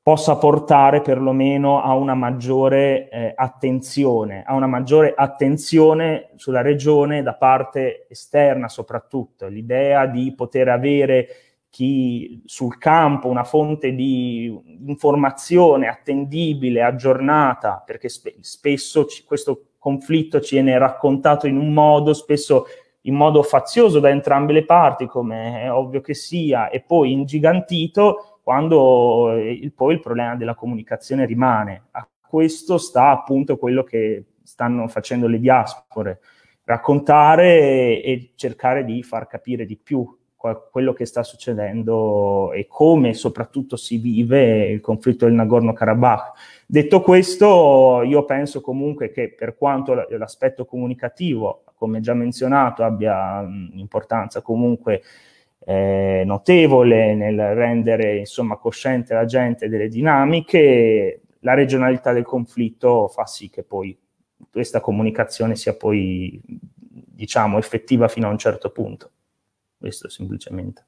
possa portare perlomeno a una maggiore eh, attenzione, a una maggiore attenzione sulla regione da parte esterna soprattutto, l'idea di poter avere chi sul campo, una fonte di informazione attendibile, aggiornata, perché sp- spesso ci, questo conflitto ci viene raccontato in un modo, spesso in modo fazioso da entrambe le parti, come è ovvio che sia, e poi ingigantito quando eh, il, poi il problema della comunicazione rimane. A questo sta appunto quello che stanno facendo le diaspore, raccontare e cercare di far capire di più quello che sta succedendo e come soprattutto si vive il conflitto del Nagorno-Karabakh. Detto questo, io penso comunque che per quanto l'aspetto comunicativo, come già menzionato, abbia un'importanza comunque eh, notevole nel rendere insomma, cosciente la gente delle dinamiche, la regionalità del conflitto fa sì che poi questa comunicazione sia poi diciamo effettiva fino a un certo punto questo semplicemente.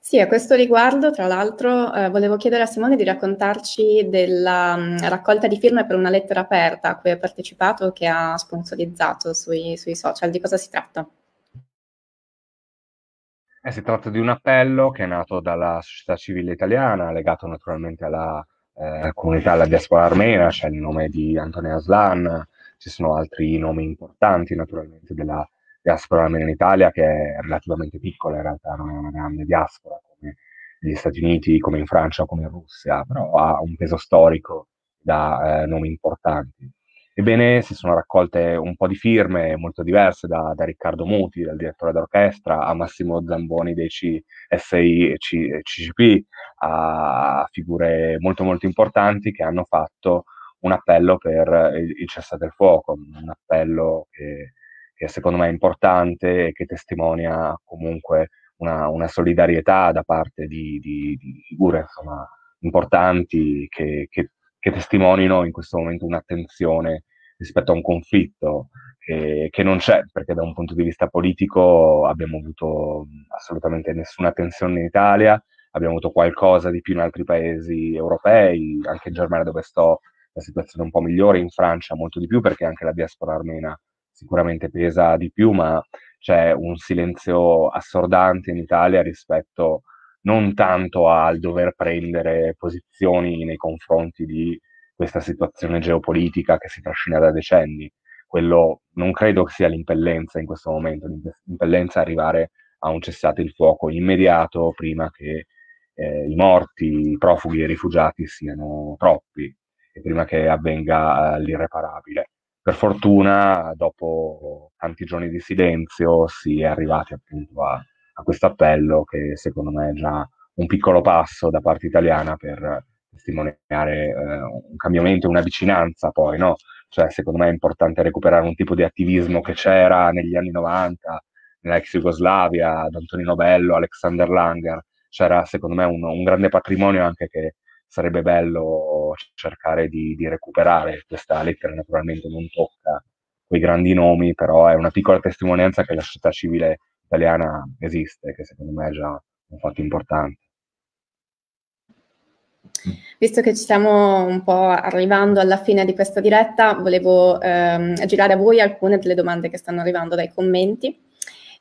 Sì, a questo riguardo, tra l'altro, eh, volevo chiedere a Simone di raccontarci della mh, mm, raccolta di firme per una lettera aperta a cui ha partecipato, che ha sponsorizzato sui, sui social. Di cosa si tratta? Eh, si tratta di un appello che è nato dalla società civile italiana, legato naturalmente alla eh, comunità alla diaspora armena, c'è cioè il nome di Antonio Aslan, ci sono altri nomi importanti naturalmente della diaspora almeno in Italia che è relativamente piccola in realtà, non è una grande diaspora come negli Stati Uniti, come in Francia, come in Russia, però ha un peso storico da eh, nomi importanti. Ebbene, si sono raccolte un po' di firme molto diverse, da, da Riccardo Muti, dal direttore d'orchestra, a Massimo Zamboni dei CSI e CCP, a figure molto molto importanti che hanno fatto un appello per eh, il, il cessate il fuoco, un appello che, che, secondo me è importante e che testimonia comunque una, una solidarietà da parte di, di, di figure insomma, importanti che, che, che, testimonino in questo momento un'attenzione rispetto a un conflitto eh, che non c'è, perché da un punto di vista politico abbiamo avuto assolutamente nessuna tensione in Italia, abbiamo avuto qualcosa di più in altri paesi europei, anche in Germania dove sto la situazione è un po' migliore, in Francia molto di più perché anche la diaspora armena sicuramente pesa di più, ma c'è un silenzio assordante in Italia rispetto non tanto al dover prendere posizioni nei confronti di questa situazione geopolitica che si trascina da decenni. Quello non credo che sia l'impellenza in questo momento, l'impellenza è arrivare a un cessate il fuoco immediato prima che eh, i morti, i profughi e i rifugiati siano troppi prima che avvenga eh, l'irreparabile. Per fortuna, dopo tanti giorni di silenzio, si è arrivati appunto a, a questo appello che secondo me è già un piccolo passo da parte italiana per testimoniare eh, un cambiamento, una vicinanza poi, no? Cioè, secondo me è importante recuperare un tipo di attivismo che c'era negli anni 90, nella ex Jugoslavia, da Antonino Bello, Alexander Langer, c'era secondo me un, un grande patrimonio anche che sarebbe bello cercare di, di recuperare. Questa lettera naturalmente non tocca quei grandi nomi, però è una piccola testimonianza che la società civile italiana esiste, che secondo me è già un fatto importante. Visto che ci stiamo un po' arrivando alla fine di questa diretta, volevo ehm, girare a voi alcune delle domande che stanno arrivando dai commenti.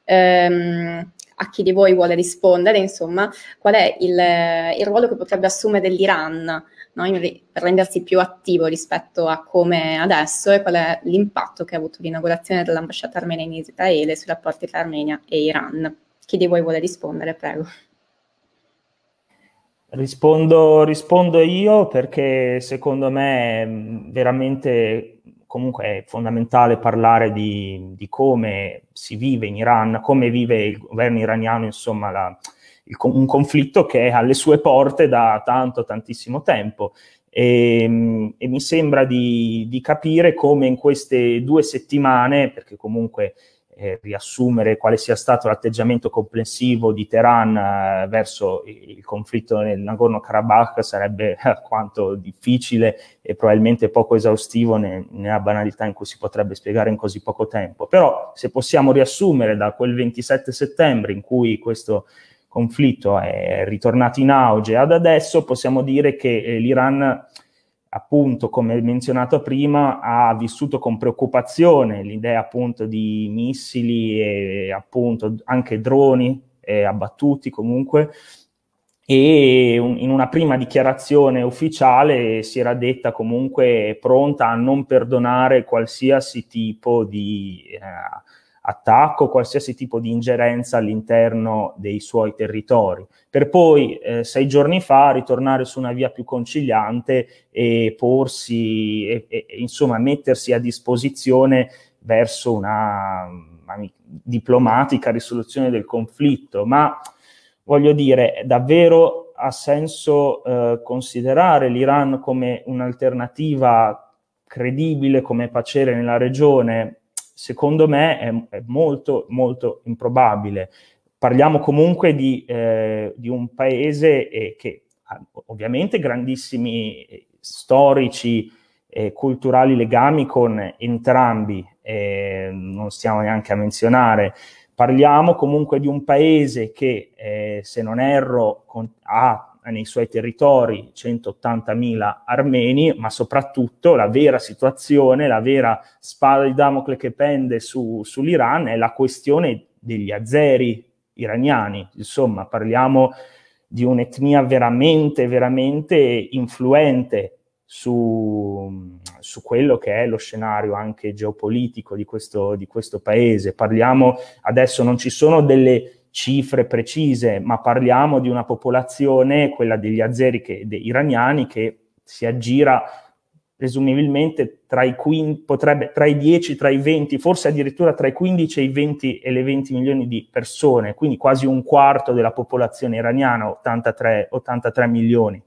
Ehm, a chi di voi vuole rispondere, insomma, qual è il, il ruolo che potrebbe assumere l'Iran no? per rendersi più attivo rispetto a come adesso e qual è l'impatto che ha avuto l'inaugurazione dell'ambasciata armena in Israele sui rapporti tra Armenia e Iran. Chi di voi vuole rispondere, prego? Rispondo, rispondo io perché secondo me mm, veramente comunque è fondamentale parlare di, di come si vive in Iran, come vive il governo iraniano, insomma, la, il, un conflitto che è alle sue porte da tanto, tantissimo tempo. E, ehm, e mi sembra di, di, capire come in queste due settimane, perché comunque eh, riassumere quale sia stato l'atteggiamento complessivo di Teheran eh, verso il conflitto nel Nagorno-Karabakh sarebbe alquanto eh, difficile e probabilmente poco esaustivo ne, nella banalità in cui si potrebbe spiegare in così poco tempo. Però se possiamo riassumere da quel 27 settembre in cui questo conflitto è ritornato in auge ad adesso, possiamo dire che eh, l'Iran, appunto, come menzionato prima, ha vissuto con preoccupazione l'idea appunto di missili e appunto anche droni eh, abbattuti comunque e in una prima dichiarazione ufficiale si era detta comunque pronta a non perdonare qualsiasi tipo di eh, attacco, qualsiasi tipo di ingerenza all'interno dei suoi territori, per poi eh, sei giorni fa ritornare su una via più conciliante e porsi, e, e, insomma, mettersi a disposizione verso una, una mm, diplomatica risoluzione del conflitto, ma voglio dire, davvero ha senso eh, considerare l'Iran come un'alternativa credibile come pacere nella regione? secondo me è, è molto, molto improbabile. Parliamo comunque di, eh, di un paese eh, che ha ovviamente grandissimi eh, storici e eh, culturali legami con entrambi, eh, non stiamo neanche a menzionare. Parliamo comunque di un paese che, se non erro, con, ha eh, nei suoi territori 180.000 armeni, ma soprattutto la vera situazione, la vera spada di Damocle che pende su, sull'Iran è la questione degli azeri iraniani. Insomma, parliamo di un'etnia veramente, veramente influente su, su, quello che è lo scenario anche geopolitico di questo, di questo paese. Parliamo adesso, non ci sono delle cifre precise, ma parliamo di una popolazione, quella degli azeri che, dei iraniani, che si aggira presumibilmente tra i, 15, potrebbe, tra i 10, tra i 20, forse addirittura tra i 15 e i 20 e le 20 milioni di persone, quindi quasi un quarto della popolazione iraniana, 83, 83 milioni.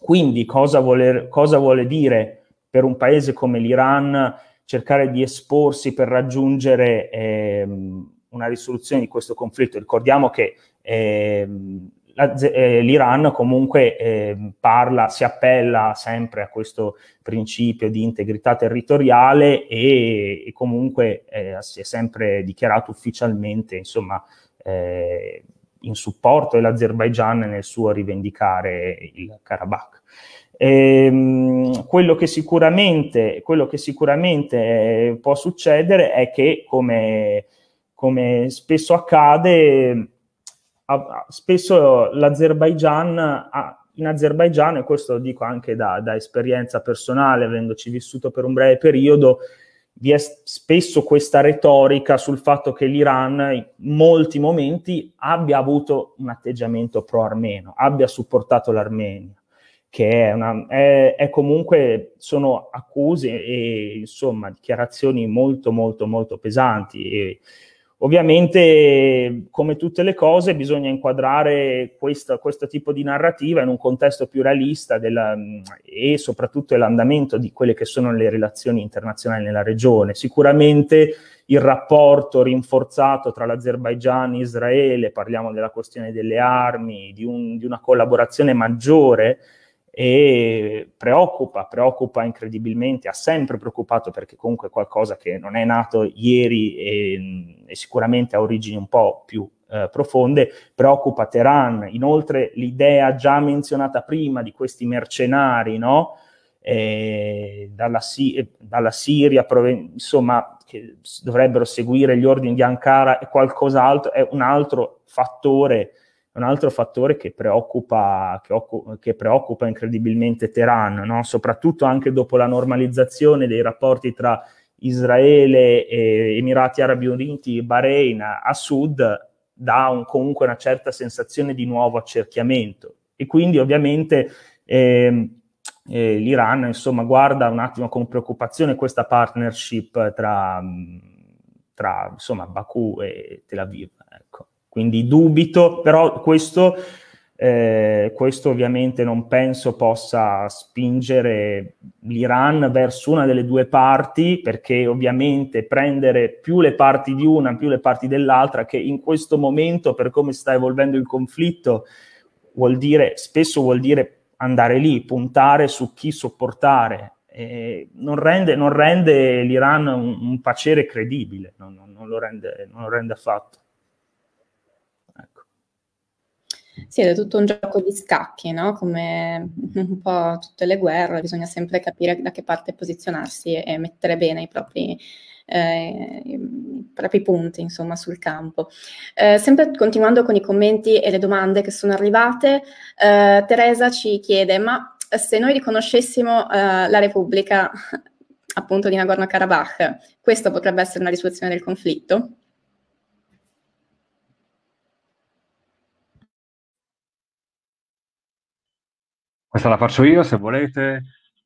Quindi cosa, voler, cosa vuole dire per un paese come l'Iran cercare di esporsi per raggiungere... Ehm, una risoluzione di questo conflitto. Ricordiamo che ehm, eh, l'Iran comunque eh, parla, si appella sempre a questo principio di integrità territoriale e, e comunque eh, si è sempre dichiarato ufficialmente insomma, eh, in supporto dell'Azerbaigian nel suo rivendicare il Karabakh. Ehm, quello, che sicuramente, quello che sicuramente eh, può succedere è che, come come spesso accade, spesso l'Azerbaigian in Azerbaigian, e questo lo dico anche da, da, esperienza personale, avendoci vissuto per un breve periodo, vi è spesso questa retorica sul fatto che l'Iran in molti momenti abbia avuto un atteggiamento pro-armeno, abbia supportato l'Armenia, che è, una, è, è comunque, sono accuse e insomma dichiarazioni molto molto molto pesanti. E, Ovviamente, come tutte le cose, bisogna inquadrare questo, questo tipo di narrativa in un contesto più realista della, mm, e soprattutto l'andamento di quelle che sono le relazioni internazionali nella regione. Sicuramente il rapporto rinforzato tra l'Azerbaigian e Israele, parliamo della questione delle armi, di, un, di una collaborazione maggiore e preoccupa, preoccupa incredibilmente, ha sempre preoccupato perché comunque è qualcosa che non è nato ieri e, mm, e sicuramente ha origini un po' più eh, profonde, preoccupa Teheran, inoltre l'idea già menzionata prima di questi mercenari, no? eh, dalla, si- dalla, Siria, proven- insomma, che dovrebbero seguire gli ordini di Ankara e qualcos'altro, è un altro fattore un altro fattore che preoccupa, che occu- che preoccupa incredibilmente Teheran, no? soprattutto anche dopo la normalizzazione dei rapporti tra Israele e Emirati Arabi Uniti, Bahrain a sud, dà un, comunque una certa sensazione di nuovo accerchiamento. E quindi ovviamente eh, eh, l'Iran insomma, guarda un attimo con preoccupazione questa partnership tra, tra insomma, Baku e Tel Aviv. Ecco. Quindi dubito, però questo, eh, questo ovviamente non penso possa spingere l'Iran verso una delle due parti, perché ovviamente prendere più le parti di una, più le parti dell'altra, che in questo momento, per come sta evolvendo il conflitto, vuol dire, spesso vuol dire andare lì, puntare su chi sopportare. Eh, non, rende, non, rende, l'Iran un, un, pacere credibile, non, non, lo rende, non, lo rende, affatto. Sì, è tutto un gioco di scacchi, no? Come un po' tutte le guerre, bisogna sempre capire da che parte posizionarsi e, mettere bene i propri, eh, i propri punti insomma, sul campo. Eh, sempre continuando con i commenti e le domande che sono arrivate, eh, Teresa ci chiede: ma se noi riconoscessimo eh, la Repubblica appunto di Nagorno-Karabakh, questo potrebbe essere una risoluzione del conflitto? Questa la faccio io se volete,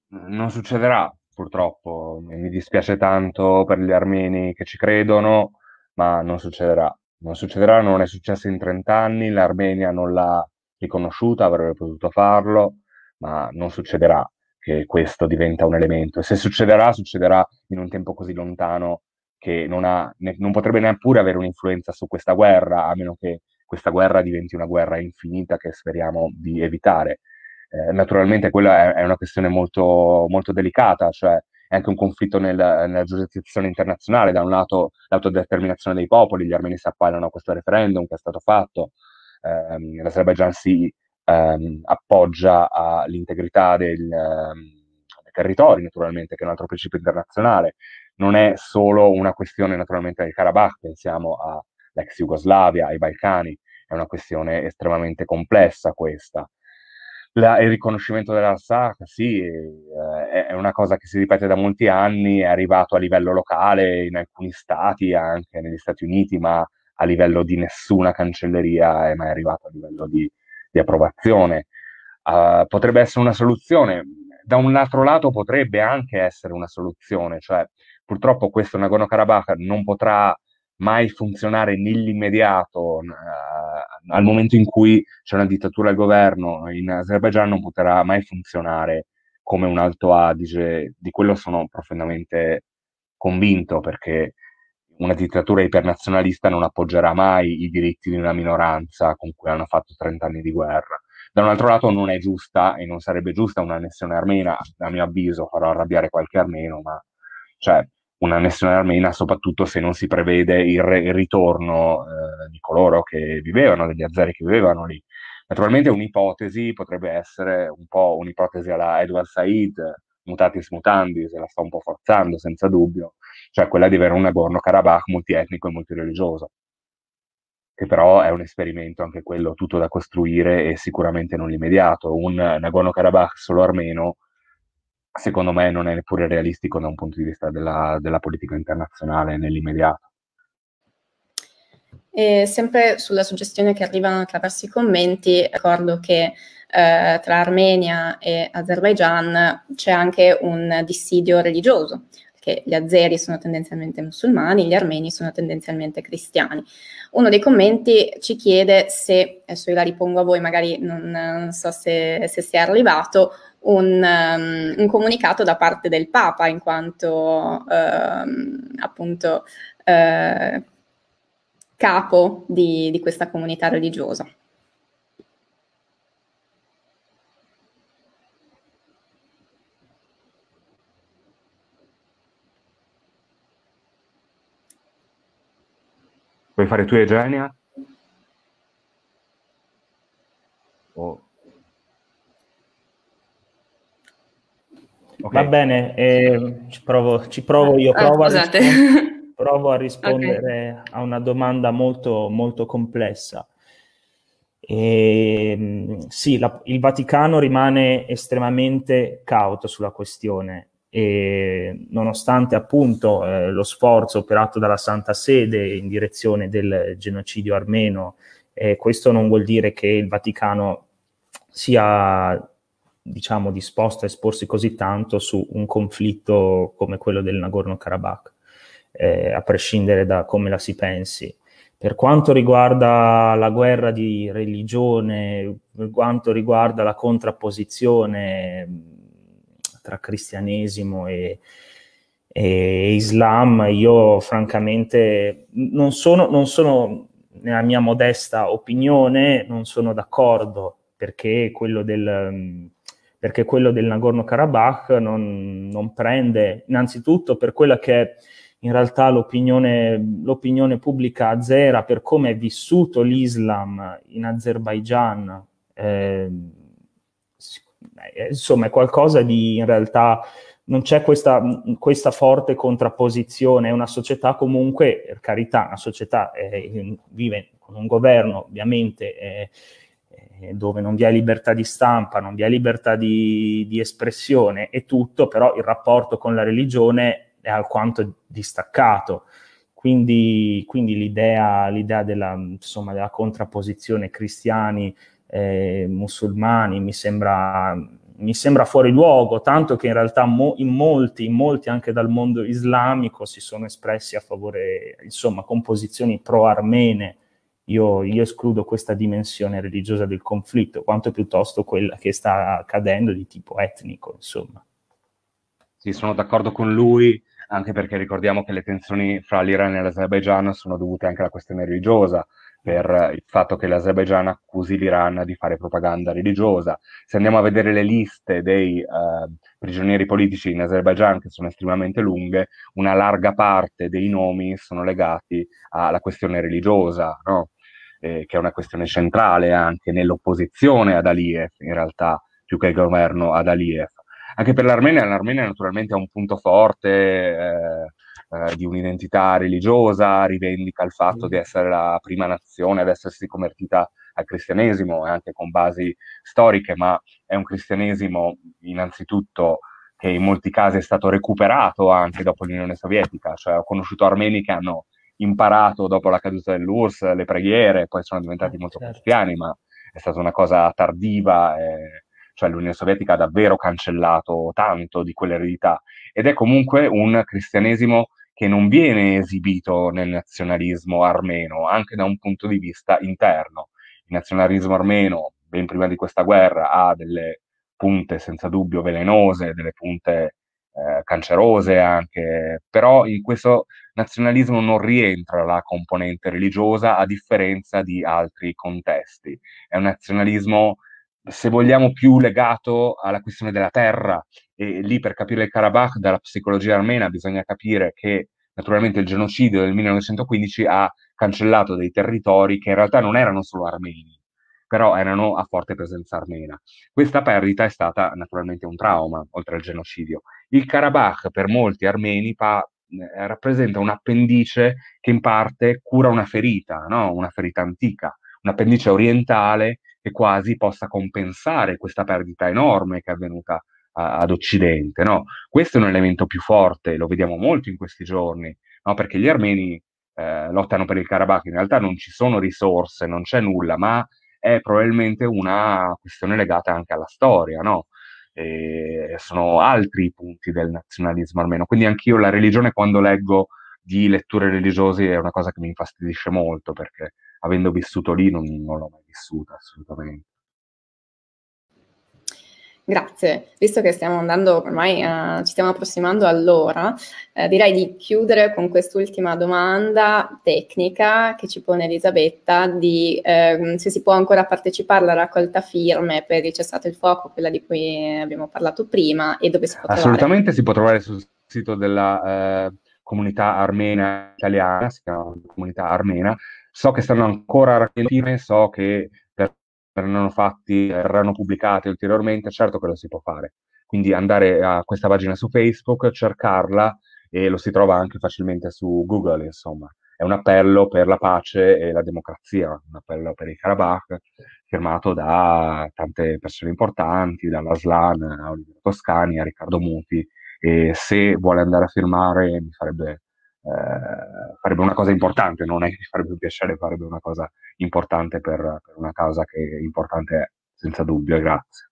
non succederà purtroppo, mi dispiace tanto per gli armeni che ci credono, ma non succederà. Non succederà, non è successo in 30 anni, l'Armenia non l'ha riconosciuta, avrebbe potuto farlo, ma non succederà che questo diventa un elemento. E se succederà, succederà in un tempo così lontano che non, ha, ne, non potrebbe neppure avere un'influenza su questa guerra, a meno che questa guerra diventi una guerra infinita che speriamo di evitare. Eh, naturalmente quella è, è, una questione molto, molto delicata, cioè è anche un conflitto nel, nella giurisdizione internazionale, da un lato l'autodeterminazione dei popoli, gli armeni si appaiano a questo referendum che è stato fatto, ehm, l'Azerbaijan si ehm, appoggia all'integrità del, ehm, del territorio, naturalmente, che è un altro principio internazionale, non è solo una questione naturalmente del Karabakh, pensiamo all'ex Jugoslavia, ai Balcani, è una questione estremamente complessa questa. La, il riconoscimento della SAC, sì, eh, è una cosa che si ripete da molti anni, è arrivato a livello locale in alcuni stati, anche negli Stati Uniti, ma a livello di nessuna cancelleria è mai arrivato a livello di, di approvazione. Uh, potrebbe essere una soluzione, da un altro lato potrebbe anche essere una soluzione, cioè purtroppo questo Nagorno-Karabakh non potrà mai funzionare nell'immediato, eh, al momento in cui c'è una dittatura al governo in Azerbaijan non potrà mai funzionare come un Alto Adige, di quello sono profondamente convinto perché una dittatura ipernazionalista non appoggerà mai i diritti di una minoranza con cui hanno fatto 30 anni di guerra. Da un altro lato non è giusta e non sarebbe giusta un'annessione armena, a mio avviso farò arrabbiare qualche armeno, ma cioè, una nazione armena, soprattutto se non si prevede il, re- il ritorno eh, di coloro che vivevano, degli azeri che vivevano lì. Naturalmente un'ipotesi potrebbe essere un po' un'ipotesi alla Edward Said, mutatis mutandis, la sto un po' forzando senza dubbio, cioè quella di avere un Nagorno-Karabakh multietnico e multireligioso, che però è un esperimento anche quello tutto da costruire e sicuramente non l'immediato. Un Nagorno-Karabakh solo armeno secondo me non è neppure realistico da un punto di vista della, della politica internazionale nell'immediato. E sempre sulla suggestione che arrivano attraverso i commenti, ricordo che eh, tra Armenia e Azerbaijan c'è anche un dissidio religioso, perché gli azeri sono tendenzialmente musulmani, gli armeni sono tendenzialmente cristiani. Uno dei commenti ci chiede se, adesso io la ripongo a voi, magari non, non so se, se sia arrivato, un, um, un, comunicato da parte del Papa, in quanto uh, appunto uh, capo di, di questa comunità religiosa. Vuoi fare tu Eugenia? Oh. Okay. Va bene, eh, ci, provo, ci, provo, io, provo, ah, a, rispond- provo a, rispondere okay. a una domanda molto, molto complessa. E, ehm, sì, la, il Vaticano rimane estremamente cauto sulla questione e nonostante appunto eh, lo sforzo operato dalla Santa Sede in direzione del genocidio armeno, eh, questo non vuol dire che il Vaticano sia diciamo, disposto a esporsi così tanto su un conflitto come quello del Nagorno-Karabakh, eh, a prescindere da come la si pensi. Per quanto riguarda la guerra di religione, per quanto riguarda la contrapposizione mm, tra cristianesimo e, e Islam, io francamente non sono, non sono, nella mia modesta opinione, non sono d'accordo perché quello del, mm, perché quello del Nagorno-Karabakh non, non, prende, innanzitutto per quella che in realtà l'opinione, l'opinione pubblica azzera, per come è vissuto l'Islam in Azerbaigian, ehm, eh, insomma è qualcosa di in realtà non c'è questa, questa, forte contrapposizione, è una società comunque, per carità, una società eh, vive con un governo ovviamente eh, eh, dove non vi è libertà di stampa, non vi è libertà di, di espressione e tutto, però il rapporto con la religione è alquanto distaccato. Quindi, quindi l'idea, l'idea della, insomma, della, contrapposizione cristiani eh, musulmani mi sembra, mi sembra, fuori luogo, tanto che in realtà mo, in, molti, in molti, anche dal mondo islamico, si sono espressi a favore, insomma, con posizioni pro-armene io, io, escludo questa dimensione religiosa del conflitto, quanto piuttosto quella che sta accadendo di tipo etnico, insomma. Sì, sono d'accordo con lui, anche perché ricordiamo che le tensioni fra l'Iran e l'Azerbaigian sono dovute anche alla questione religiosa, per il fatto che l'Azerbaigian accusi l'Iran di fare propaganda religiosa. Se andiamo a vedere le liste dei eh, prigionieri politici in Azerbaigian, che sono estremamente lunghe, una larga parte dei nomi sono legati alla questione religiosa, no? eh, che è una questione centrale anche nell'opposizione ad Aliyev, in realtà, più che il governo ad Aliyev. Anche per l'Armenia, l'Armenia naturalmente è un punto forte eh, eh, di un'identità religiosa, rivendica il fatto mm. di essere la prima nazione ad essersi convertita al cristianesimo, anche con basi storiche, ma è un cristianesimo innanzitutto che in molti casi è stato recuperato anche dopo l'Unione Sovietica, cioè ho conosciuto armeni che hanno imparato dopo la caduta dell'URSS le preghiere, poi sono diventati ah, molto certo. cristiani, ma è stata una cosa tardiva, eh, cioè l'Unione Sovietica ha davvero cancellato tanto di quell'eredità ed è comunque un cristianesimo che non viene esibito nel nazionalismo armeno, anche da un punto di vista interno. Il nazionalismo armeno, ben prima di questa guerra, ha delle punte senza dubbio velenose, delle punte eh, cancerose anche, però in questo nazionalismo non rientra la componente religiosa a differenza di altri contesti. È un nazionalismo, se vogliamo, più legato alla questione della terra e lì per capire il Karabakh dalla psicologia armena bisogna capire che naturalmente il genocidio del 1915 ha cancellato dei territori che in realtà non erano solo armeni, però erano a forte presenza armena. Questa perdita è stata naturalmente un trauma, oltre al genocidio. Il Karabakh per molti armeni pa- eh, rappresenta un'appendice che in parte cura una ferita, no? una ferita antica, un'appendice orientale che quasi possa compensare questa perdita enorme che è avvenuta a- ad Occidente. No? Questo è un elemento più forte, lo vediamo molto in questi giorni, no? perché gli armeni eh, lottano per il Karabakh, in realtà non ci sono risorse, non c'è nulla, ma è probabilmente una questione legata anche alla storia, no? E sono altri i punti del nazionalismo armeno. Quindi anch'io la religione quando leggo di letture religiose è una cosa che mi infastidisce molto perché avendo vissuto lì non, non l'ho mai vissuta assolutamente. Grazie, visto che stiamo andando ormai, eh, ci stiamo approssimando all'ora, eh, direi di chiudere con quest'ultima domanda tecnica che ci pone Elisabetta di eh, se si può ancora partecipare alla raccolta firme per il cessato il fuoco, quella di cui abbiamo parlato prima e dove si può trovare. Assolutamente si può trovare sul sito della eh, comunità armena italiana, si chiama comunità armena, so che stanno ancora raccogliendo firme, so che verranno fatti, verranno pubblicati ulteriormente, certo che lo si può fare. Quindi andare a questa pagina su Facebook, cercarla e lo si trova anche facilmente su Google, insomma. È un appello per la pace e la democrazia, un appello per il Karabakh, firmato da tante persone importanti, dalla Slan a Oliviero Toscani, a Riccardo Muti. E se vuole andare a firmare mi farebbe eh, farebbe una cosa importante, non è che ci farebbe piacere, farebbe una cosa importante per, per una causa che è importante senza dubbio, grazie.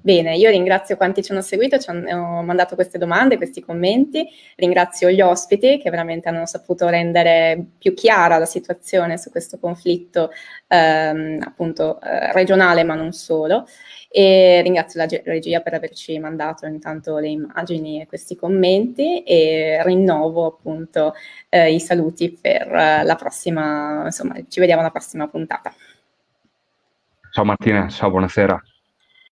Bene, io ringrazio quanti ci hanno seguito, ci hanno mandato queste domande, questi commenti, ringrazio gli ospiti che veramente hanno saputo rendere più chiara la situazione su questo conflitto ehm, appunto eh, regionale ma non solo e ringrazio la regia per averci mandato intanto le immagini e questi commenti e rinnovo appunto eh, i saluti per eh, la prossima, insomma ci vediamo alla prossima puntata. Ciao Martina, ciao, buonasera.